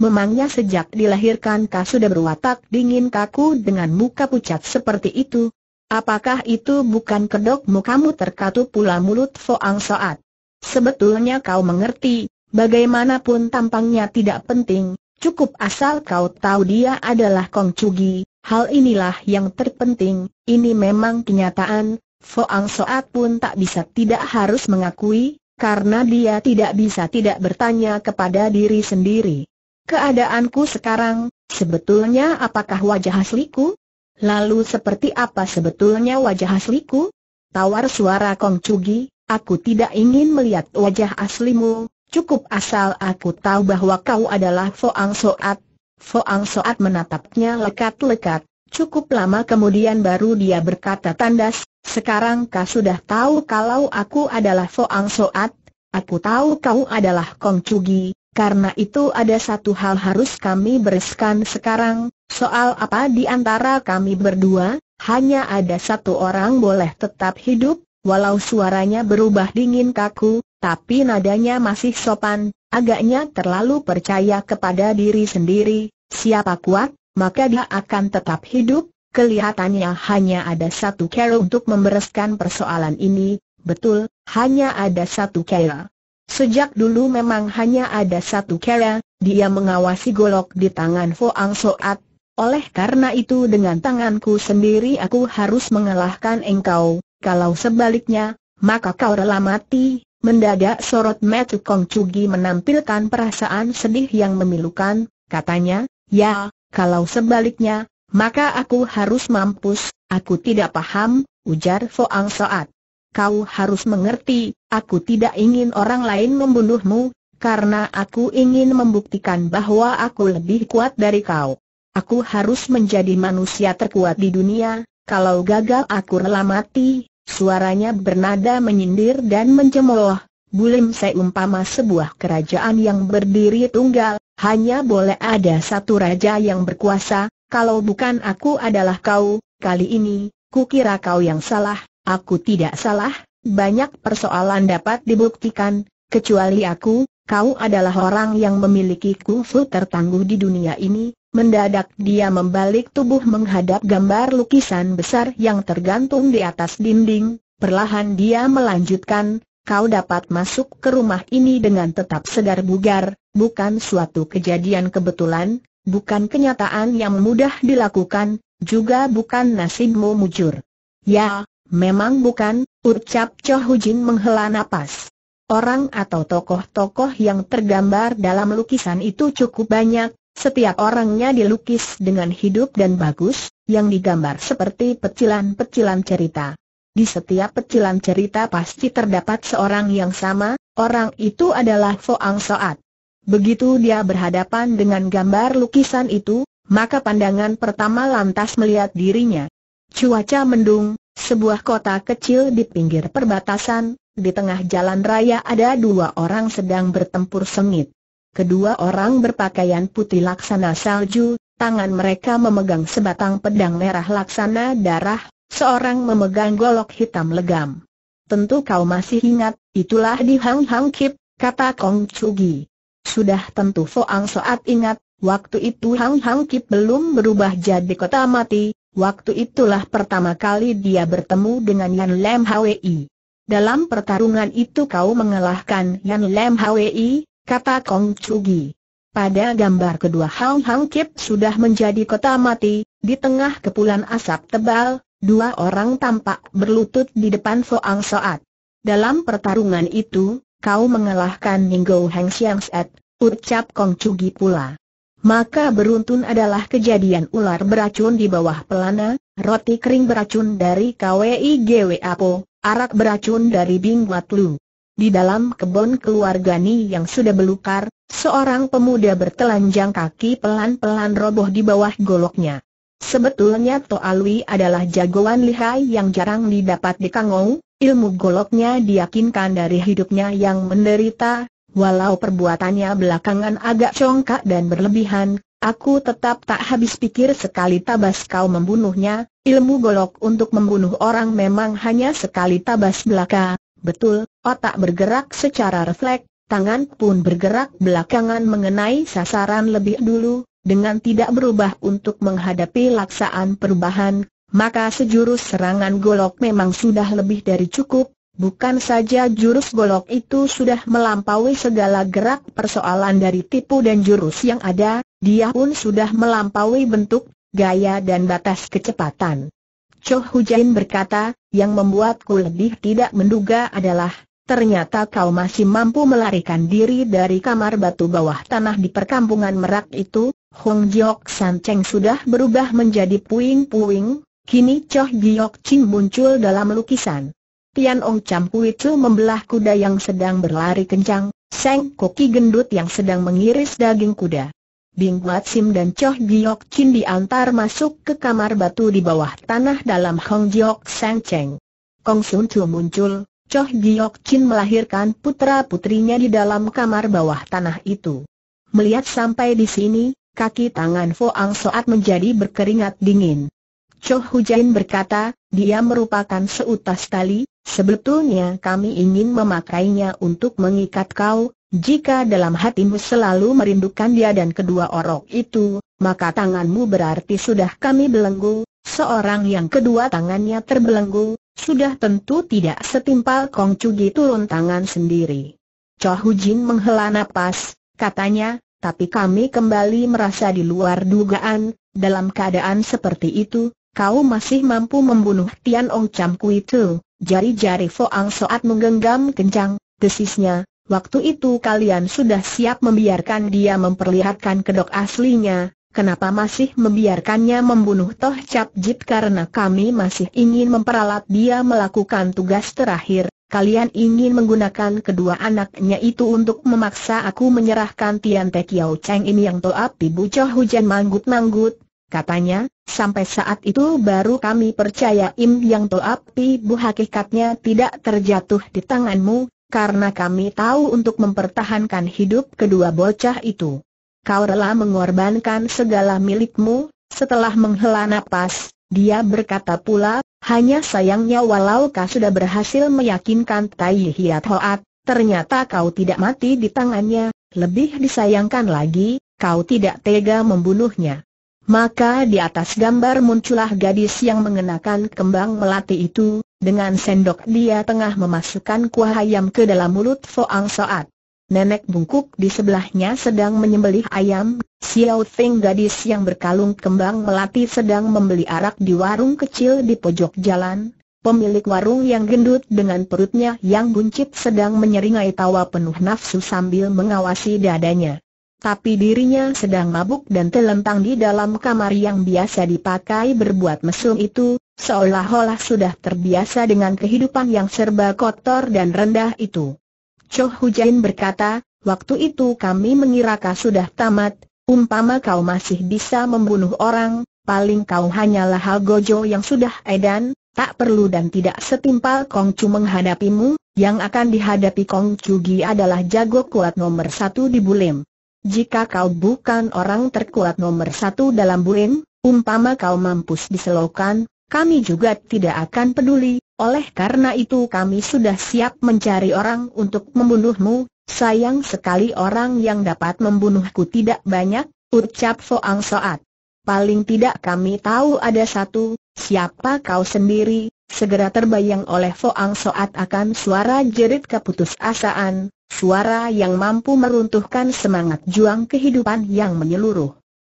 Memangnya sejak dilahirkan kau sudah berwatak dingin kaku dengan muka pucat seperti itu? Apakah itu bukan kedok mukamu terkatup pula mulut Foang Soat? Sebetulnya kau mengerti, bagaimanapun tampangnya tidak penting, cukup asal kau tahu dia adalah Kong Cugi, hal inilah yang terpenting, ini memang kenyataan, Foang Soat pun tak bisa tidak harus mengakui, karena dia tidak bisa tidak bertanya kepada diri sendiri. Keadaanku sekarang, sebetulnya apakah wajah asliku? Lalu seperti apa sebetulnya wajah asliku? Tawar suara Kong Cugi, aku tidak ingin melihat wajah aslimu, cukup asal aku tahu bahwa kau adalah Foang Soat. Foang Soat menatapnya lekat-lekat, cukup lama kemudian baru dia berkata tandas, sekarang kau sudah tahu kalau aku adalah Foang Soat, aku tahu kau adalah Kong Cugi, karena itu ada satu hal harus kami bereskan sekarang, soal apa di antara kami berdua, hanya ada satu orang boleh tetap hidup, walau suaranya berubah dingin kaku, tapi nadanya masih sopan, agaknya terlalu percaya kepada diri sendiri, siapa kuat, maka dia akan tetap hidup, kelihatannya hanya ada satu cara untuk membereskan persoalan ini, betul, hanya ada satu cara. Sejak dulu memang hanya ada satu kera, dia mengawasi golok di tangan Foang Soat. Oleh karena itu dengan tanganku sendiri aku harus mengalahkan engkau, kalau sebaliknya, maka kau rela mati. Mendadak sorot Metu Kong Chugi menampilkan perasaan sedih yang memilukan, katanya, ya, kalau sebaliknya, maka aku harus mampus, aku tidak paham, ujar Foang Soat kau harus mengerti, aku tidak ingin orang lain membunuhmu, karena aku ingin membuktikan bahwa aku lebih kuat dari kau. Aku harus menjadi manusia terkuat di dunia, kalau gagal aku rela mati, suaranya bernada menyindir dan mencemooh. Bulim seumpama sebuah kerajaan yang berdiri tunggal, hanya boleh ada satu raja yang berkuasa, kalau bukan aku adalah kau, kali ini, kukira kau yang salah, Aku tidak salah, banyak persoalan dapat dibuktikan, kecuali aku, kau adalah orang yang memiliki kungfu tertangguh di dunia ini. Mendadak dia membalik tubuh menghadap gambar lukisan besar yang tergantung di atas dinding, perlahan dia melanjutkan, kau dapat masuk ke rumah ini dengan tetap segar bugar, bukan suatu kejadian kebetulan, bukan kenyataan yang mudah dilakukan, juga bukan nasibmu mujur. Ya, Memang bukan, ucap Cho Hujin menghela napas. Orang atau tokoh-tokoh yang tergambar dalam lukisan itu cukup banyak, setiap orangnya dilukis dengan hidup dan bagus, yang digambar seperti pecilan-pecilan cerita. Di setiap pecilan cerita pasti terdapat seorang yang sama, orang itu adalah Foang Soat. Begitu dia berhadapan dengan gambar lukisan itu, maka pandangan pertama lantas melihat dirinya. Cuaca mendung, sebuah kota kecil di pinggir perbatasan, di tengah jalan raya ada dua orang sedang bertempur sengit. Kedua orang berpakaian putih laksana salju, tangan mereka memegang sebatang pedang merah laksana darah, seorang memegang golok hitam legam. Tentu kau masih ingat, itulah di Hang Hang Kip, kata Kong Chugi. Sudah tentu Foang Soat ingat, waktu itu Hang Hang Kip belum berubah jadi kota mati, Waktu itulah pertama kali dia bertemu dengan Yan Lam Hwi. Dalam pertarungan itu kau mengalahkan Yan Lam Hwi, kata Kong Chugi. Pada gambar kedua Hang Hang Kip sudah menjadi kota mati, di tengah kepulan asap tebal, dua orang tampak berlutut di depan Foang Soat. Dalam pertarungan itu, kau mengalahkan Ninggo Heng Siang Set, ucap Kong Chugi pula. Maka beruntun adalah kejadian ular beracun di bawah pelana, roti kering beracun dari KWI GWAPO, arak beracun dari Bingguat Lu. Di dalam kebun keluarga Ni yang sudah belukar, seorang pemuda bertelanjang kaki pelan-pelan roboh di bawah goloknya. Sebetulnya Toalwi adalah jagoan lihai yang jarang didapat di Kangou, ilmu goloknya diyakinkan dari hidupnya yang menderita, Walau perbuatannya belakangan agak congkak dan berlebihan, aku tetap tak habis pikir sekali tabas kau membunuhnya, ilmu golok untuk membunuh orang memang hanya sekali tabas belaka, betul, otak bergerak secara refleks, tangan pun bergerak belakangan mengenai sasaran lebih dulu, dengan tidak berubah untuk menghadapi laksaan perubahan, maka sejurus serangan golok memang sudah lebih dari cukup, Bukan saja jurus golok itu sudah melampaui segala gerak persoalan dari tipu dan jurus yang ada, dia pun sudah melampaui bentuk, gaya dan batas kecepatan. Cho Hujain berkata, yang membuatku lebih tidak menduga adalah, ternyata kau masih mampu melarikan diri dari kamar batu bawah tanah di perkampungan Merak itu, Hong Jiok San Cheng sudah berubah menjadi puing-puing, kini Choh Jiok Ching muncul dalam lukisan. Tian Ong itu membelah kuda yang sedang berlari kencang, Seng Koki gendut yang sedang mengiris daging kuda. Bing Guat Sim dan Choh Giok Chin diantar masuk ke kamar batu di bawah tanah dalam Hong Giok Seng Cheng. Kong Sun Chu muncul, Choh Giok Chin melahirkan putra-putrinya di dalam kamar bawah tanah itu. Melihat sampai di sini, kaki tangan Fo Ang Soat menjadi berkeringat dingin. Choh Hujain berkata, dia merupakan seutas tali, Sebetulnya kami ingin memakainya untuk mengikat kau, jika dalam hatimu selalu merindukan dia dan kedua orok itu, maka tanganmu berarti sudah kami belenggu, seorang yang kedua tangannya terbelenggu, sudah tentu tidak setimpal Kong Cugi turun tangan sendiri. Cho Jin menghela napas, katanya, tapi kami kembali merasa di luar dugaan, dalam keadaan seperti itu, kau masih mampu membunuh Tian Ong Cham Kui Tu. Jari-jari Foang Soat menggenggam kencang, desisnya, waktu itu kalian sudah siap membiarkan dia memperlihatkan kedok aslinya, kenapa masih membiarkannya membunuh Toh Cap Jit karena kami masih ingin memperalat dia melakukan tugas terakhir, kalian ingin menggunakan kedua anaknya itu untuk memaksa aku menyerahkan Tian Te Kiao Cheng ini yang toap ibu Cho Hujan manggut-manggut, Katanya, sampai saat itu baru kami percaya Im Yang Api Bu hakikatnya tidak terjatuh di tanganmu, karena kami tahu untuk mempertahankan hidup kedua bocah itu. Kau rela mengorbankan segala milikmu, setelah menghela napas, dia berkata pula, hanya sayangnya walau kau sudah berhasil meyakinkan Tai Hiat Hoat, ternyata kau tidak mati di tangannya, lebih disayangkan lagi, kau tidak tega membunuhnya. Maka di atas gambar muncullah gadis yang mengenakan kembang melati itu, dengan sendok dia tengah memasukkan kuah ayam ke dalam mulut Foang Soat. Nenek bungkuk di sebelahnya sedang menyembelih ayam, Xiao Feng gadis yang berkalung kembang melati sedang membeli arak di warung kecil di pojok jalan, pemilik warung yang gendut dengan perutnya yang buncit sedang menyeringai tawa penuh nafsu sambil mengawasi dadanya tapi dirinya sedang mabuk dan telentang di dalam kamar yang biasa dipakai berbuat mesum itu, seolah-olah sudah terbiasa dengan kehidupan yang serba kotor dan rendah itu. Choh Hujain berkata, waktu itu kami mengira kau sudah tamat, umpama kau masih bisa membunuh orang, paling kau hanyalah hal gojo yang sudah edan, tak perlu dan tidak setimpal Kongcu menghadapimu, yang akan dihadapi Kongcu Gi adalah jago kuat nomor satu di Bulim. Jika kau bukan orang terkuat nomor satu dalam buin, umpama kau mampus diselokan, kami juga tidak akan peduli, oleh karena itu kami sudah siap mencari orang untuk membunuhmu, sayang sekali orang yang dapat membunuhku tidak banyak, ucap Foang Soat. Paling tidak kami tahu ada satu, siapa kau sendiri, Segera terbayang oleh Foang Soat akan suara jerit keputusasaan, suara yang mampu meruntuhkan semangat juang kehidupan yang menyeluruh.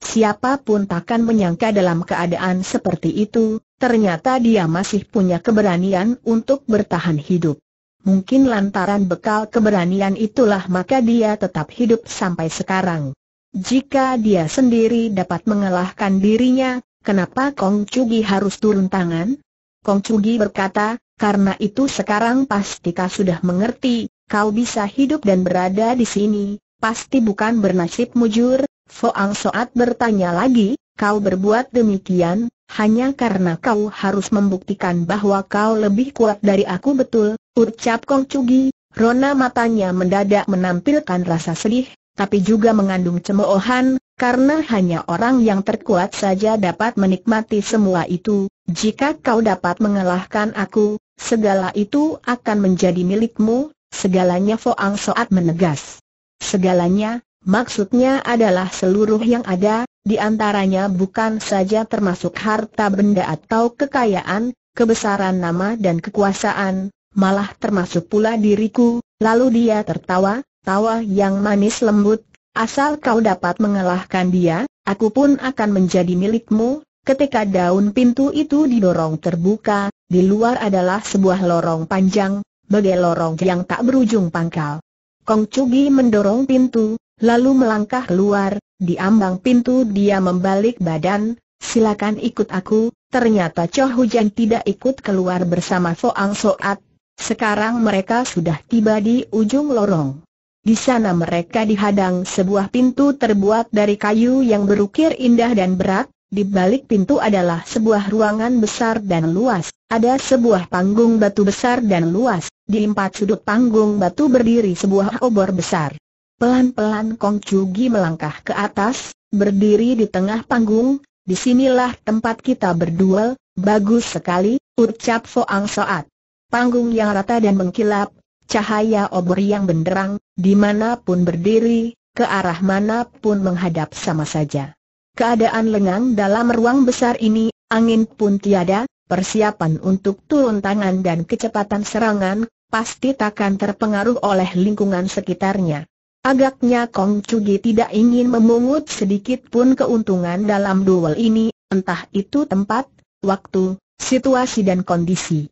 Siapapun takkan menyangka dalam keadaan seperti itu, ternyata dia masih punya keberanian untuk bertahan hidup. Mungkin lantaran bekal keberanian itulah maka dia tetap hidup sampai sekarang. Jika dia sendiri dapat mengalahkan dirinya, kenapa Kong Chugi harus turun tangan? Kong Cugi berkata, karena itu sekarang pasti kau sudah mengerti, kau bisa hidup dan berada di sini, pasti bukan bernasib mujur. Foang Soat bertanya lagi, kau berbuat demikian, hanya karena kau harus membuktikan bahwa kau lebih kuat dari aku betul, ucap Kong Cugi. Rona matanya mendadak menampilkan rasa sedih, tapi juga mengandung cemoohan, karena hanya orang yang terkuat saja dapat menikmati semua itu, jika kau dapat mengalahkan aku, segala itu akan menjadi milikmu, segalanya Foang Soat menegas. Segalanya, maksudnya adalah seluruh yang ada, di antaranya bukan saja termasuk harta benda atau kekayaan, kebesaran nama dan kekuasaan, malah termasuk pula diriku, lalu dia tertawa, tawa yang manis lembut, Asal kau dapat mengalahkan dia, aku pun akan menjadi milikmu. Ketika daun pintu itu didorong terbuka, di luar adalah sebuah lorong panjang, bagai lorong yang tak berujung pangkal. Kong Chugi mendorong pintu, lalu melangkah keluar, di ambang pintu dia membalik badan, silakan ikut aku, ternyata Cho Hujan tidak ikut keluar bersama Foang Soat. Sekarang mereka sudah tiba di ujung lorong. Di sana mereka dihadang sebuah pintu terbuat dari kayu yang berukir indah dan berat, di balik pintu adalah sebuah ruangan besar dan luas, ada sebuah panggung batu besar dan luas, di empat sudut panggung batu berdiri sebuah obor besar. Pelan-pelan Kong Chugi melangkah ke atas, berdiri di tengah panggung, disinilah tempat kita berduel, bagus sekali, ucap Foang Soat. Panggung yang rata dan mengkilap, Cahaya obor yang benderang, dimanapun berdiri, ke arah manapun menghadap sama saja. Keadaan lengang dalam ruang besar ini, angin pun tiada, persiapan untuk turun tangan dan kecepatan serangan, pasti takkan terpengaruh oleh lingkungan sekitarnya. Agaknya Kong Chugi tidak ingin memungut sedikit pun keuntungan dalam duel ini, entah itu tempat, waktu, situasi dan kondisi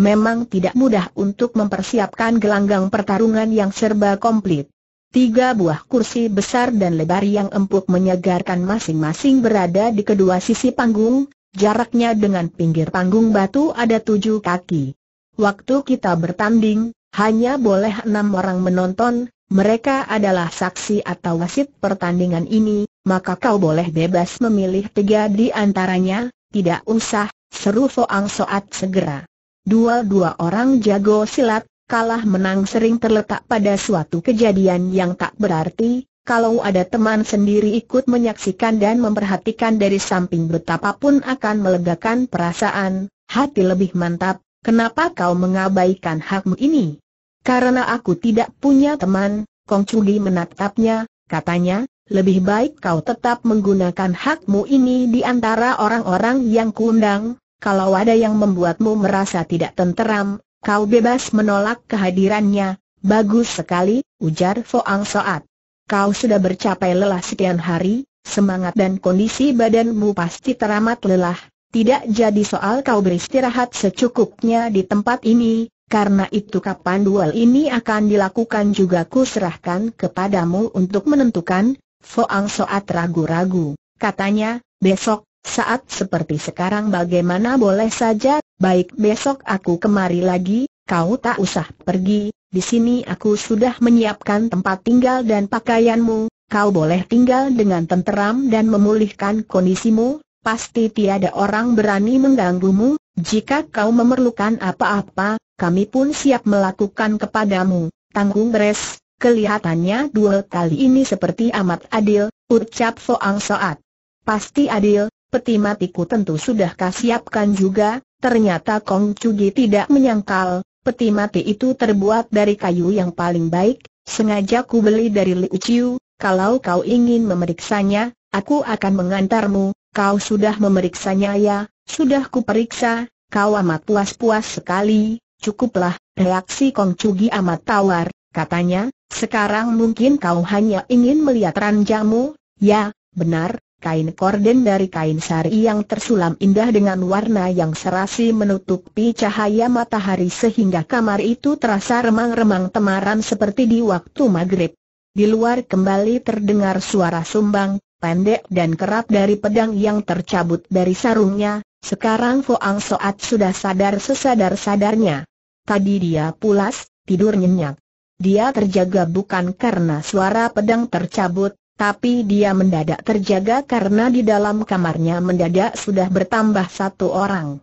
memang tidak mudah untuk mempersiapkan gelanggang pertarungan yang serba komplit. Tiga buah kursi besar dan lebar yang empuk menyegarkan masing-masing berada di kedua sisi panggung, jaraknya dengan pinggir panggung batu ada tujuh kaki. Waktu kita bertanding, hanya boleh enam orang menonton, mereka adalah saksi atau wasit pertandingan ini, maka kau boleh bebas memilih tiga di antaranya, tidak usah, seru Soang Soat segera. Dua-dua orang jago silat, kalah menang sering terletak pada suatu kejadian yang tak berarti, kalau ada teman sendiri ikut menyaksikan dan memperhatikan dari samping betapapun akan melegakan perasaan, hati lebih mantap, kenapa kau mengabaikan hakmu ini? Karena aku tidak punya teman, Kong Chuli menatapnya, katanya, lebih baik kau tetap menggunakan hakmu ini di antara orang-orang yang kuundang, kalau ada yang membuatmu merasa tidak tenteram, kau bebas menolak kehadirannya, bagus sekali, ujar Foang Soat. Kau sudah bercapai lelah sekian hari, semangat dan kondisi badanmu pasti teramat lelah, tidak jadi soal kau beristirahat secukupnya di tempat ini, karena itu kapan duel ini akan dilakukan juga kuserahkan kepadamu untuk menentukan, Foang Soat ragu-ragu, katanya, besok, saat seperti sekarang bagaimana boleh saja, baik besok aku kemari lagi, kau tak usah pergi, di sini aku sudah menyiapkan tempat tinggal dan pakaianmu, kau boleh tinggal dengan tenteram dan memulihkan kondisimu, pasti tiada orang berani mengganggumu, jika kau memerlukan apa-apa, kami pun siap melakukan kepadamu, tanggung beres, kelihatannya duel kali ini seperti amat adil, ucap Soang Soat. Pasti adil, peti matiku tentu sudah kasiapkan juga, ternyata Kong Cugi tidak menyangkal, peti mati itu terbuat dari kayu yang paling baik, sengaja ku beli dari Liu Chiu, kalau kau ingin memeriksanya, aku akan mengantarmu, kau sudah memeriksanya ya, sudah ku periksa, kau amat puas-puas sekali, cukuplah, reaksi Kong Cugi amat tawar, katanya, sekarang mungkin kau hanya ingin melihat ranjamu, ya, benar, Kain korden dari kain sari yang tersulam indah dengan warna yang serasi menutupi cahaya matahari sehingga kamar itu terasa remang-remang temaram seperti di waktu maghrib. Di luar kembali terdengar suara sumbang, pendek dan kerap dari pedang yang tercabut dari sarungnya, sekarang Foang Soat sudah sadar sesadar-sadarnya. Tadi dia pulas, tidur nyenyak. Dia terjaga bukan karena suara pedang tercabut, tapi dia mendadak terjaga karena di dalam kamarnya mendadak sudah bertambah satu orang.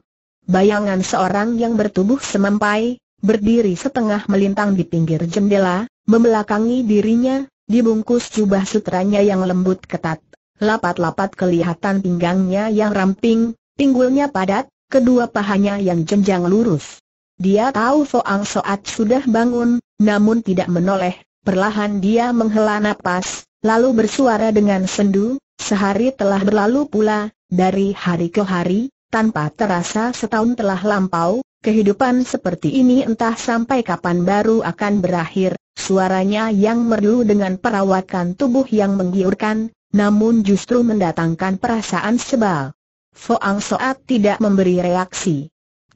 Bayangan seorang yang bertubuh semampai, berdiri setengah melintang di pinggir jendela, membelakangi dirinya, dibungkus jubah sutranya yang lembut ketat. Lapat-lapat kelihatan pinggangnya yang ramping, pinggulnya padat, kedua pahanya yang jenjang lurus. Dia tahu Soang Soat sudah bangun, namun tidak menoleh, perlahan dia menghela napas, lalu bersuara dengan sendu, sehari telah berlalu pula, dari hari ke hari, tanpa terasa setahun telah lampau, kehidupan seperti ini entah sampai kapan baru akan berakhir, suaranya yang merdu dengan perawakan tubuh yang menggiurkan, namun justru mendatangkan perasaan sebal. Foang Soat tidak memberi reaksi.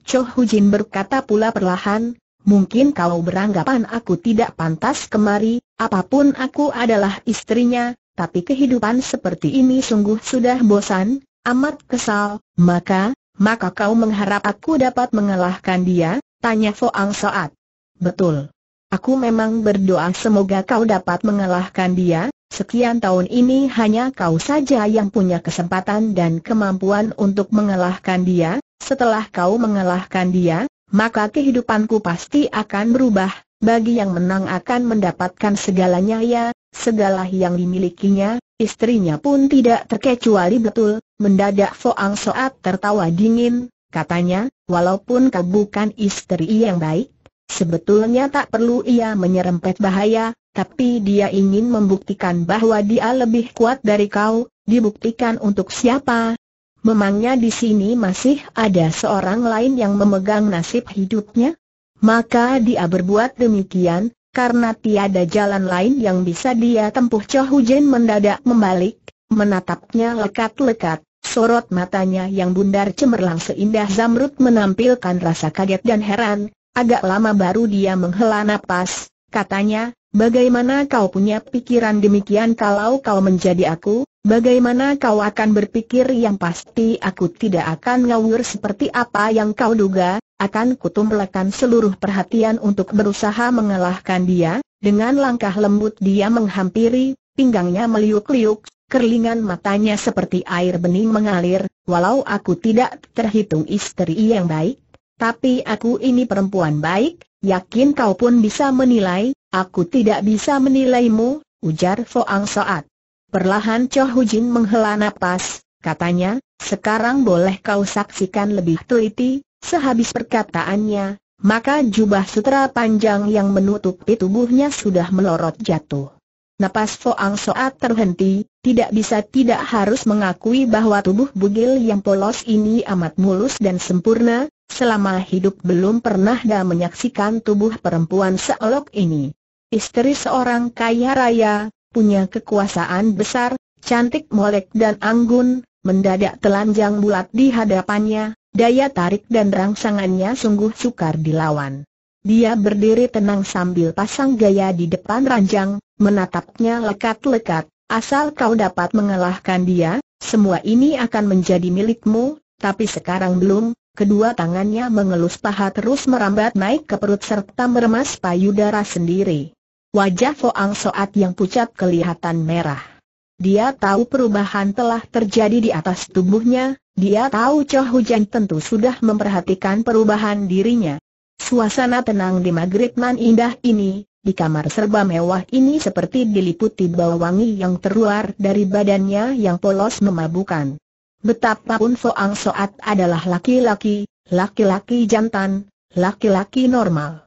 Choh Jin berkata pula perlahan, Mungkin kau beranggapan aku tidak pantas kemari, apapun aku adalah istrinya, tapi kehidupan seperti ini sungguh sudah bosan, amat kesal, maka, maka kau mengharap aku dapat mengalahkan dia, tanya Foang Soat. Betul. Aku memang berdoa semoga kau dapat mengalahkan dia, Sekian tahun ini hanya kau saja yang punya kesempatan dan kemampuan untuk mengalahkan dia. Setelah kau mengalahkan dia, maka kehidupanku pasti akan berubah, bagi yang menang akan mendapatkan segalanya ya, segala yang dimilikinya, istrinya pun tidak terkecuali betul, mendadak Foang Soat tertawa dingin, katanya, walaupun kau bukan istri yang baik, sebetulnya tak perlu ia menyerempet bahaya, tapi dia ingin membuktikan bahwa dia lebih kuat dari kau, dibuktikan untuk siapa, memangnya di sini masih ada seorang lain yang memegang nasib hidupnya? Maka dia berbuat demikian, karena tiada jalan lain yang bisa dia tempuh Chow Hujen mendadak membalik, menatapnya lekat-lekat, sorot matanya yang bundar cemerlang seindah zamrud menampilkan rasa kaget dan heran, agak lama baru dia menghela napas, katanya, Bagaimana kau punya pikiran demikian kalau kau menjadi aku? Bagaimana kau akan berpikir yang pasti aku tidak akan ngawur seperti apa yang kau duga, akan kutumlekan seluruh perhatian untuk berusaha mengalahkan dia, dengan langkah lembut dia menghampiri, pinggangnya meliuk-liuk, kerlingan matanya seperti air bening mengalir, walau aku tidak terhitung istri yang baik, tapi aku ini perempuan baik, yakin kau pun bisa menilai, aku tidak bisa menilaimu, ujar Foang Soat. Perlahan Cho Hujin menghela napas, katanya, sekarang boleh kau saksikan lebih teliti, sehabis perkataannya, maka jubah sutra panjang yang menutupi tubuhnya sudah melorot jatuh. Napas Foang Soat terhenti, tidak bisa tidak harus mengakui bahwa tubuh bugil yang polos ini amat mulus dan sempurna, selama hidup belum pernah dia menyaksikan tubuh perempuan seolok ini. Istri seorang kaya raya, punya kekuasaan besar, cantik molek dan anggun, mendadak telanjang bulat di hadapannya, daya tarik dan rangsangannya sungguh sukar dilawan. Dia berdiri tenang sambil pasang gaya di depan ranjang, menatapnya lekat-lekat, asal kau dapat mengalahkan dia, semua ini akan menjadi milikmu, tapi sekarang belum, kedua tangannya mengelus paha terus merambat naik ke perut serta meremas payudara sendiri. Wajah Foang Soat yang pucat kelihatan merah. Dia tahu perubahan telah terjadi di atas tubuhnya, dia tahu Hu Hujan tentu sudah memperhatikan perubahan dirinya. Suasana tenang di Maghrib Man indah ini, di kamar serba mewah ini seperti diliputi bau wangi yang terluar dari badannya yang polos memabukan. Betapapun Foang Soat adalah laki-laki, laki-laki jantan, laki-laki normal.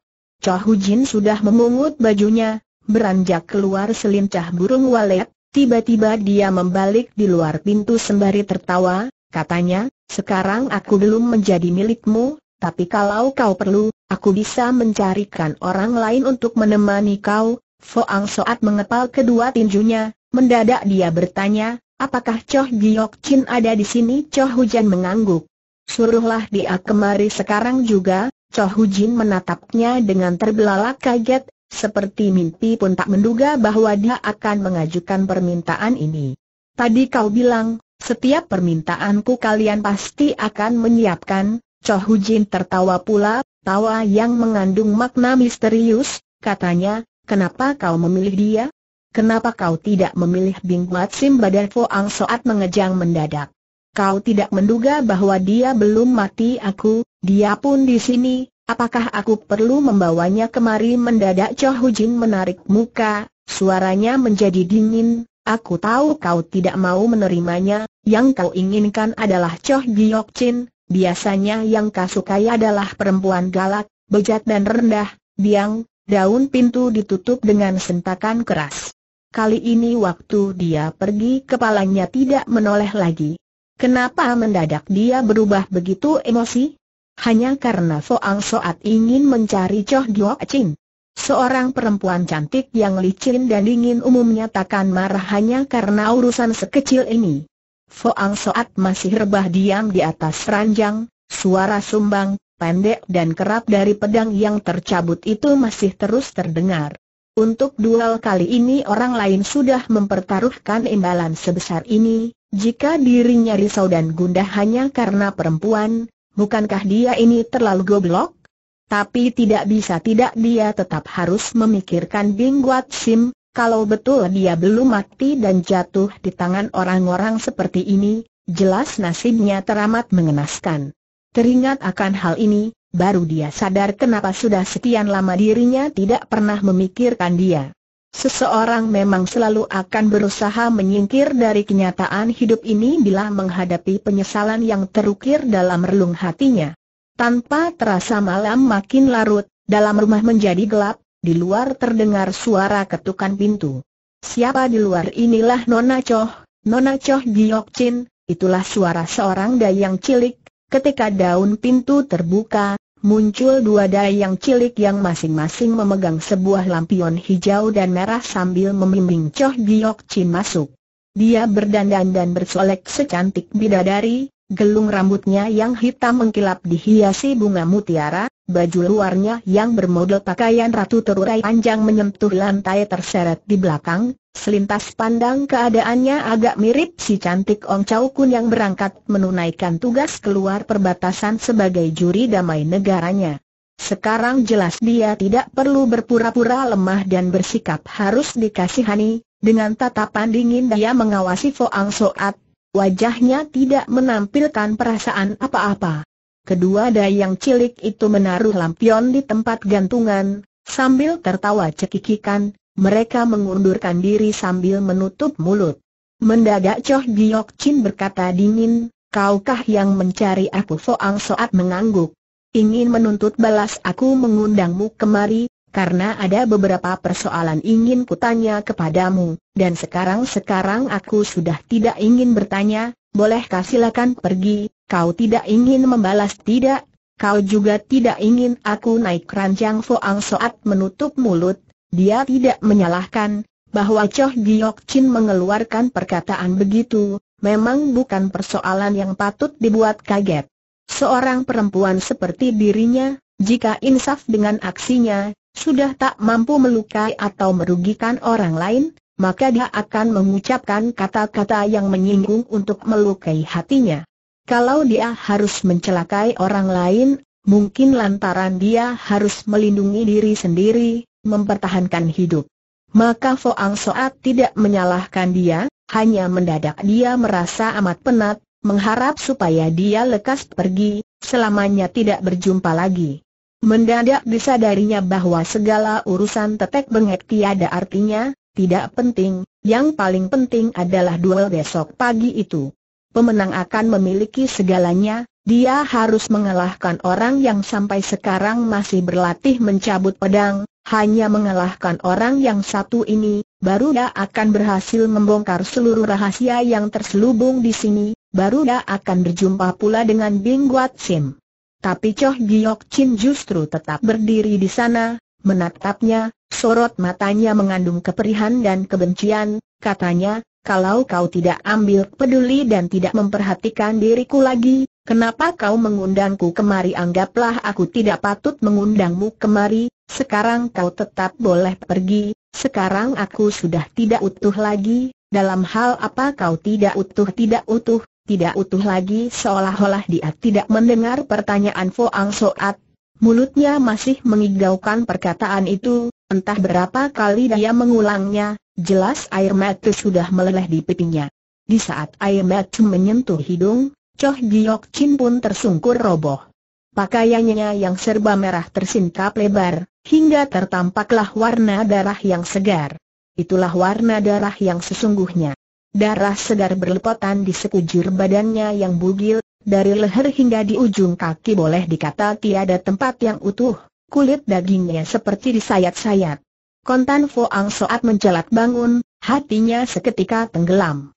Chow Jin sudah memungut bajunya, beranjak keluar selincah burung walet, tiba-tiba dia membalik di luar pintu sembari tertawa, katanya, sekarang aku belum menjadi milikmu, tapi kalau kau perlu, aku bisa mencarikan orang lain untuk menemani kau. Foang Soat mengepal kedua tinjunya, mendadak dia bertanya, apakah Choh Giok Chin ada di sini? Choh Hujan mengangguk. Suruhlah dia kemari sekarang juga, Chohu Jin menatapnya dengan terbelalak kaget, seperti mimpi pun tak menduga bahwa dia akan mengajukan permintaan ini. Tadi kau bilang, setiap permintaanku kalian pasti akan menyiapkan, Chohu Jin tertawa pula, tawa yang mengandung makna misterius, katanya, kenapa kau memilih dia? Kenapa kau tidak memilih Bing Wat Sim Badan Fo Soat mengejang mendadak? kau tidak menduga bahwa dia belum mati aku, dia pun di sini, apakah aku perlu membawanya kemari mendadak Cho Hujin menarik muka, suaranya menjadi dingin, aku tahu kau tidak mau menerimanya, yang kau inginkan adalah Cho Giok Chin, biasanya yang kau sukai adalah perempuan galak, bejat dan rendah, biang, daun pintu ditutup dengan sentakan keras. Kali ini waktu dia pergi kepalanya tidak menoleh lagi. Kenapa mendadak dia berubah begitu emosi? Hanya karena Soang Soat ingin mencari Choh Gyo Ching. Seorang perempuan cantik yang licin dan dingin umumnya takkan marah hanya karena urusan sekecil ini. Foang Soat masih rebah diam di atas ranjang, suara sumbang, pendek dan kerap dari pedang yang tercabut itu masih terus terdengar. Untuk duel kali ini orang lain sudah mempertaruhkan imbalan sebesar ini, jika dirinya risau dan gundah hanya karena perempuan, bukankah dia ini terlalu goblok? Tapi tidak bisa tidak dia tetap harus memikirkan Bing Guat Sim, kalau betul dia belum mati dan jatuh di tangan orang-orang seperti ini, jelas nasibnya teramat mengenaskan. Teringat akan hal ini, baru dia sadar kenapa sudah sekian lama dirinya tidak pernah memikirkan dia. Seseorang memang selalu akan berusaha menyingkir dari kenyataan hidup ini bila menghadapi penyesalan yang terukir dalam relung hatinya. Tanpa terasa malam makin larut, dalam rumah menjadi gelap, di luar terdengar suara ketukan pintu. Siapa di luar inilah Nona Choh, Nona Choh Giok Chin, itulah suara seorang dayang cilik, ketika daun pintu terbuka, Muncul dua dai yang cilik yang masing-masing memegang sebuah lampion hijau dan merah sambil membimbing Choh Giok Chin masuk. Dia berdandan dan bersolek secantik bidadari, gelung rambutnya yang hitam mengkilap dihiasi bunga mutiara, baju luarnya yang bermodel pakaian ratu terurai panjang menyentuh lantai terseret di belakang, Selintas pandang keadaannya agak mirip si cantik Ong Chau Kun yang berangkat menunaikan tugas keluar perbatasan sebagai juri damai negaranya. Sekarang jelas dia tidak perlu berpura-pura lemah dan bersikap harus dikasihani, dengan tatapan dingin dia mengawasi fo ang Soat, wajahnya tidak menampilkan perasaan apa-apa. Kedua dayang cilik itu menaruh lampion di tempat gantungan, sambil tertawa cekikikan, mereka mengundurkan diri sambil menutup mulut. Mendadak Choh Giok Chin berkata dingin, kaukah yang mencari aku Soang Soat mengangguk. Ingin menuntut balas aku mengundangmu kemari, karena ada beberapa persoalan ingin kutanya kepadamu, dan sekarang-sekarang aku sudah tidak ingin bertanya, bolehkah silakan pergi, kau tidak ingin membalas tidak, kau juga tidak ingin aku naik ranjang Soang Soat menutup mulut, dia tidak menyalahkan, bahwa Choh Giok Chin mengeluarkan perkataan begitu, memang bukan persoalan yang patut dibuat kaget. Seorang perempuan seperti dirinya, jika insaf dengan aksinya, sudah tak mampu melukai atau merugikan orang lain, maka dia akan mengucapkan kata-kata yang menyinggung untuk melukai hatinya. Kalau dia harus mencelakai orang lain, mungkin lantaran dia harus melindungi diri sendiri, mempertahankan hidup. Maka Foang Soat tidak menyalahkan dia, hanya mendadak dia merasa amat penat, mengharap supaya dia lekas pergi, selamanya tidak berjumpa lagi. Mendadak disadarinya bahwa segala urusan tetek bengek tiada artinya, tidak penting, yang paling penting adalah duel besok pagi itu. Pemenang akan memiliki segalanya, dia harus mengalahkan orang yang sampai sekarang masih berlatih mencabut pedang, hanya mengalahkan orang yang satu ini, baru dia akan berhasil membongkar seluruh rahasia yang terselubung di sini, baru dia akan berjumpa pula dengan Bing Guat Sim. Tapi Choh Giok Chin justru tetap berdiri di sana, menatapnya, sorot matanya mengandung keperihan dan kebencian, katanya, kalau kau tidak ambil peduli dan tidak memperhatikan diriku lagi, Kenapa kau mengundangku kemari? Anggaplah aku tidak patut mengundangmu kemari, sekarang kau tetap boleh pergi, sekarang aku sudah tidak utuh lagi, dalam hal apa kau tidak utuh tidak utuh, tidak utuh lagi seolah-olah dia tidak mendengar pertanyaan Foang Soat. Mulutnya masih mengigaukan perkataan itu, entah berapa kali dia mengulangnya, jelas air mata sudah meleleh di pipinya. Di saat air mata menyentuh hidung, Choh Giok Chin pun tersungkur roboh. Pakaiannya yang serba merah tersingkap lebar, hingga tertampaklah warna darah yang segar. Itulah warna darah yang sesungguhnya. Darah segar berlepotan di sekujur badannya yang bugil, dari leher hingga di ujung kaki boleh dikata tiada tempat yang utuh, kulit dagingnya seperti disayat-sayat. Kontan Fo Ang Soat mencelat bangun, hatinya seketika tenggelam.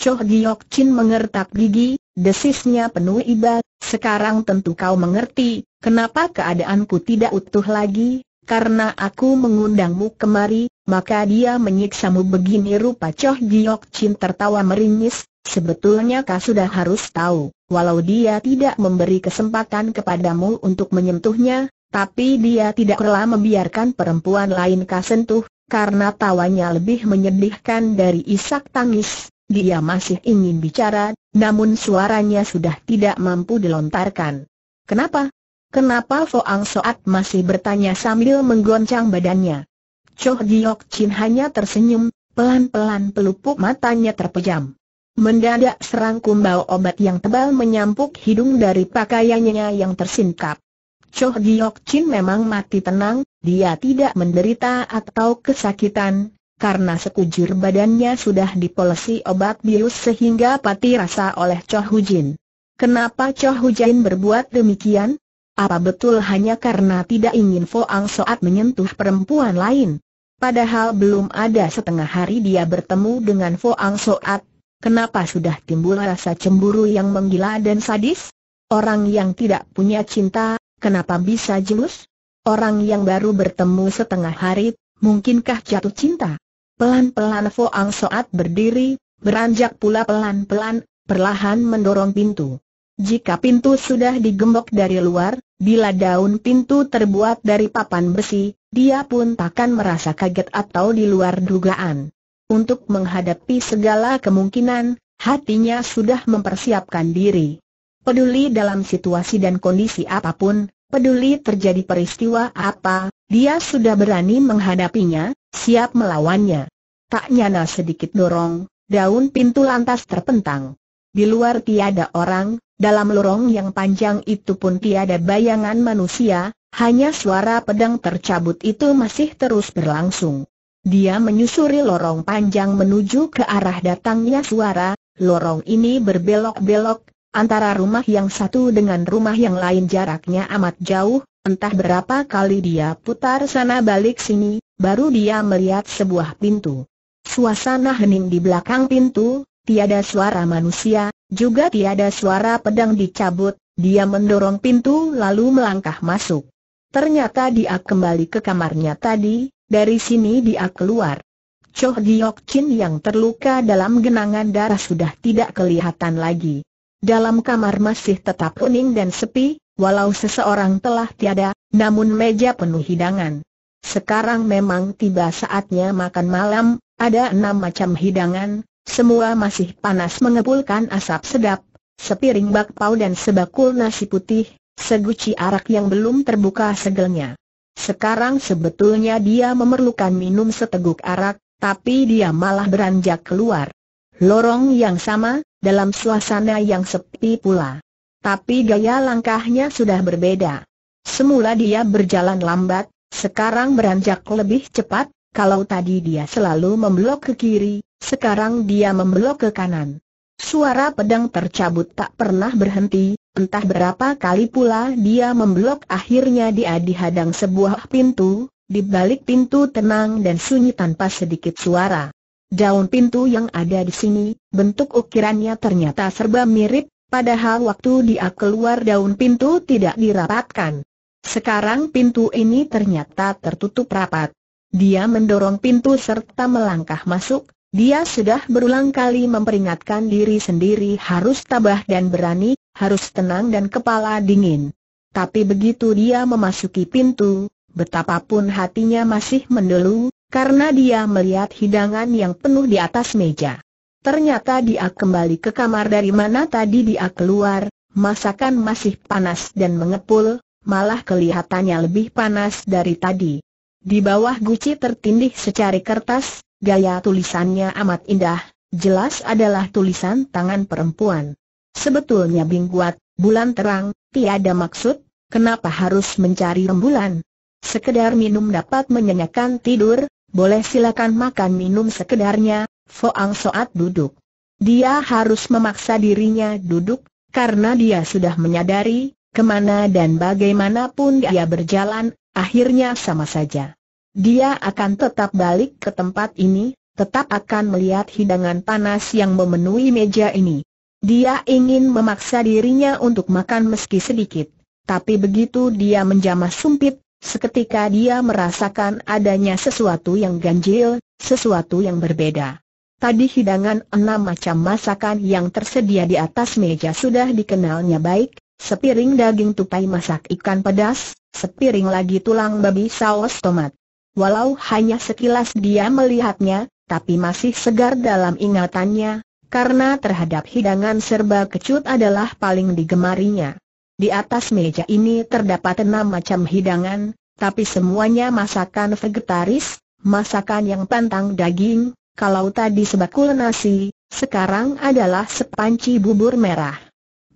Choh Giok Chin mengertak gigi, desisnya penuh iba, sekarang tentu kau mengerti, kenapa keadaanku tidak utuh lagi, karena aku mengundangmu kemari, maka dia menyiksamu begini rupa Choh Giok Chin tertawa meringis, sebetulnya kau sudah harus tahu, walau dia tidak memberi kesempatan kepadamu untuk menyentuhnya, tapi dia tidak rela membiarkan perempuan lain kau sentuh, karena tawanya lebih menyedihkan dari isak tangis, dia masih ingin bicara, namun suaranya sudah tidak mampu dilontarkan. Kenapa? Kenapa Foang Soat masih bertanya sambil menggoncang badannya? Choh Giok Chin hanya tersenyum, pelan-pelan pelupuk matanya terpejam. Mendadak serangkum bau obat yang tebal menyampuk hidung dari pakaiannya yang tersingkap. Choh Giok Chin memang mati tenang, dia tidak menderita atau kesakitan, karena sekujur badannya sudah dipolesi obat bius sehingga pati rasa oleh Choh Hujin. Kenapa Choh Hujin berbuat demikian? Apa betul hanya karena tidak ingin Foang Soat menyentuh perempuan lain? Padahal belum ada setengah hari dia bertemu dengan Foang Soat, kenapa sudah timbul rasa cemburu yang menggila dan sadis? Orang yang tidak punya cinta, kenapa bisa jelus? Orang yang baru bertemu setengah hari, mungkinkah jatuh cinta? Pelan-pelan Foang Soat berdiri, beranjak pula pelan-pelan, perlahan mendorong pintu. Jika pintu sudah digembok dari luar, bila daun pintu terbuat dari papan besi, dia pun takkan merasa kaget atau di luar dugaan. Untuk menghadapi segala kemungkinan, hatinya sudah mempersiapkan diri. Peduli dalam situasi dan kondisi apapun, peduli terjadi peristiwa apa, dia sudah berani menghadapinya, siap melawannya. Tak nyana sedikit dorong, daun pintu lantas terpentang. Di luar tiada orang, dalam lorong yang panjang itu pun tiada bayangan manusia, hanya suara pedang tercabut itu masih terus berlangsung. Dia menyusuri lorong panjang menuju ke arah datangnya suara, lorong ini berbelok-belok, antara rumah yang satu dengan rumah yang lain jaraknya amat jauh, Entah berapa kali dia putar sana balik sini, baru dia melihat sebuah pintu. Suasana hening di belakang pintu, tiada suara manusia, juga tiada suara pedang dicabut, dia mendorong pintu lalu melangkah masuk. Ternyata dia kembali ke kamarnya tadi, dari sini dia keluar. Choh Giok Chin yang terluka dalam genangan darah sudah tidak kelihatan lagi. Dalam kamar masih tetap kuning dan sepi, Walau seseorang telah tiada, namun meja penuh hidangan. Sekarang memang tiba saatnya makan malam, ada enam macam hidangan, semua masih panas mengepulkan asap sedap, sepiring bakpao dan sebakul nasi putih, seguci arak yang belum terbuka segelnya. Sekarang sebetulnya dia memerlukan minum seteguk arak, tapi dia malah beranjak keluar. Lorong yang sama, dalam suasana yang sepi pula tapi gaya langkahnya sudah berbeda. Semula dia berjalan lambat, sekarang beranjak lebih cepat, kalau tadi dia selalu membelok ke kiri, sekarang dia membelok ke kanan. Suara pedang tercabut tak pernah berhenti, entah berapa kali pula dia membelok akhirnya dia dihadang sebuah pintu, di balik pintu tenang dan sunyi tanpa sedikit suara. Daun pintu yang ada di sini, bentuk ukirannya ternyata serba mirip, Padahal waktu dia keluar daun pintu tidak dirapatkan. Sekarang pintu ini ternyata tertutup rapat. Dia mendorong pintu serta melangkah masuk, dia sudah berulang kali memperingatkan diri sendiri harus tabah dan berani, harus tenang dan kepala dingin. Tapi begitu dia memasuki pintu, betapapun hatinya masih mendelu, karena dia melihat hidangan yang penuh di atas meja. Ternyata dia kembali ke kamar dari mana tadi dia keluar, masakan masih panas dan mengepul, malah kelihatannya lebih panas dari tadi. Di bawah guci tertindih secari kertas, gaya tulisannya amat indah, jelas adalah tulisan tangan perempuan. Sebetulnya Bingguat, bulan terang, tiada maksud, kenapa harus mencari rembulan? Sekedar minum dapat menyenyakkan tidur, boleh silakan makan minum sekedarnya, Foang Soat duduk. Dia harus memaksa dirinya duduk, karena dia sudah menyadari, kemana dan bagaimanapun dia berjalan, akhirnya sama saja. Dia akan tetap balik ke tempat ini, tetap akan melihat hidangan panas yang memenuhi meja ini. Dia ingin memaksa dirinya untuk makan meski sedikit. Tapi begitu dia menjamah sumpit, seketika dia merasakan adanya sesuatu yang ganjil, sesuatu yang berbeda. Tadi hidangan enam macam masakan yang tersedia di atas meja sudah dikenalnya baik, sepiring daging tupai masak ikan pedas, sepiring lagi tulang babi saus tomat. Walau hanya sekilas dia melihatnya, tapi masih segar dalam ingatannya, karena terhadap hidangan serba kecut adalah paling digemarinya. Di atas meja ini terdapat enam macam hidangan, tapi semuanya masakan vegetaris, masakan yang pantang daging, kalau tadi sebakul nasi, sekarang adalah sepanci bubur merah.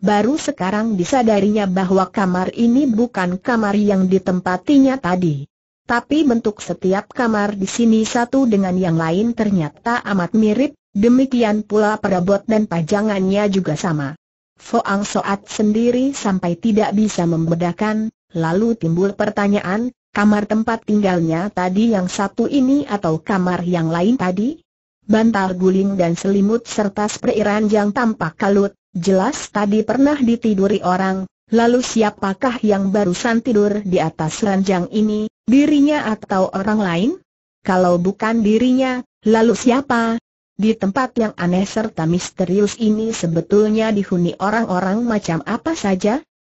Baru sekarang disadarinya bahwa kamar ini bukan kamar yang ditempatinya tadi. Tapi bentuk setiap kamar di sini satu dengan yang lain ternyata amat mirip, demikian pula perabot dan pajangannya juga sama. Foang Soat sendiri sampai tidak bisa membedakan, lalu timbul pertanyaan, kamar tempat tinggalnya tadi yang satu ini atau kamar yang lain tadi? bantal guling dan selimut serta spray ranjang tampak kalut, jelas tadi pernah ditiduri orang, lalu siapakah yang barusan tidur di atas ranjang ini, dirinya atau orang lain? Kalau bukan dirinya, lalu siapa? Di tempat yang aneh serta misterius ini sebetulnya dihuni orang-orang macam apa saja?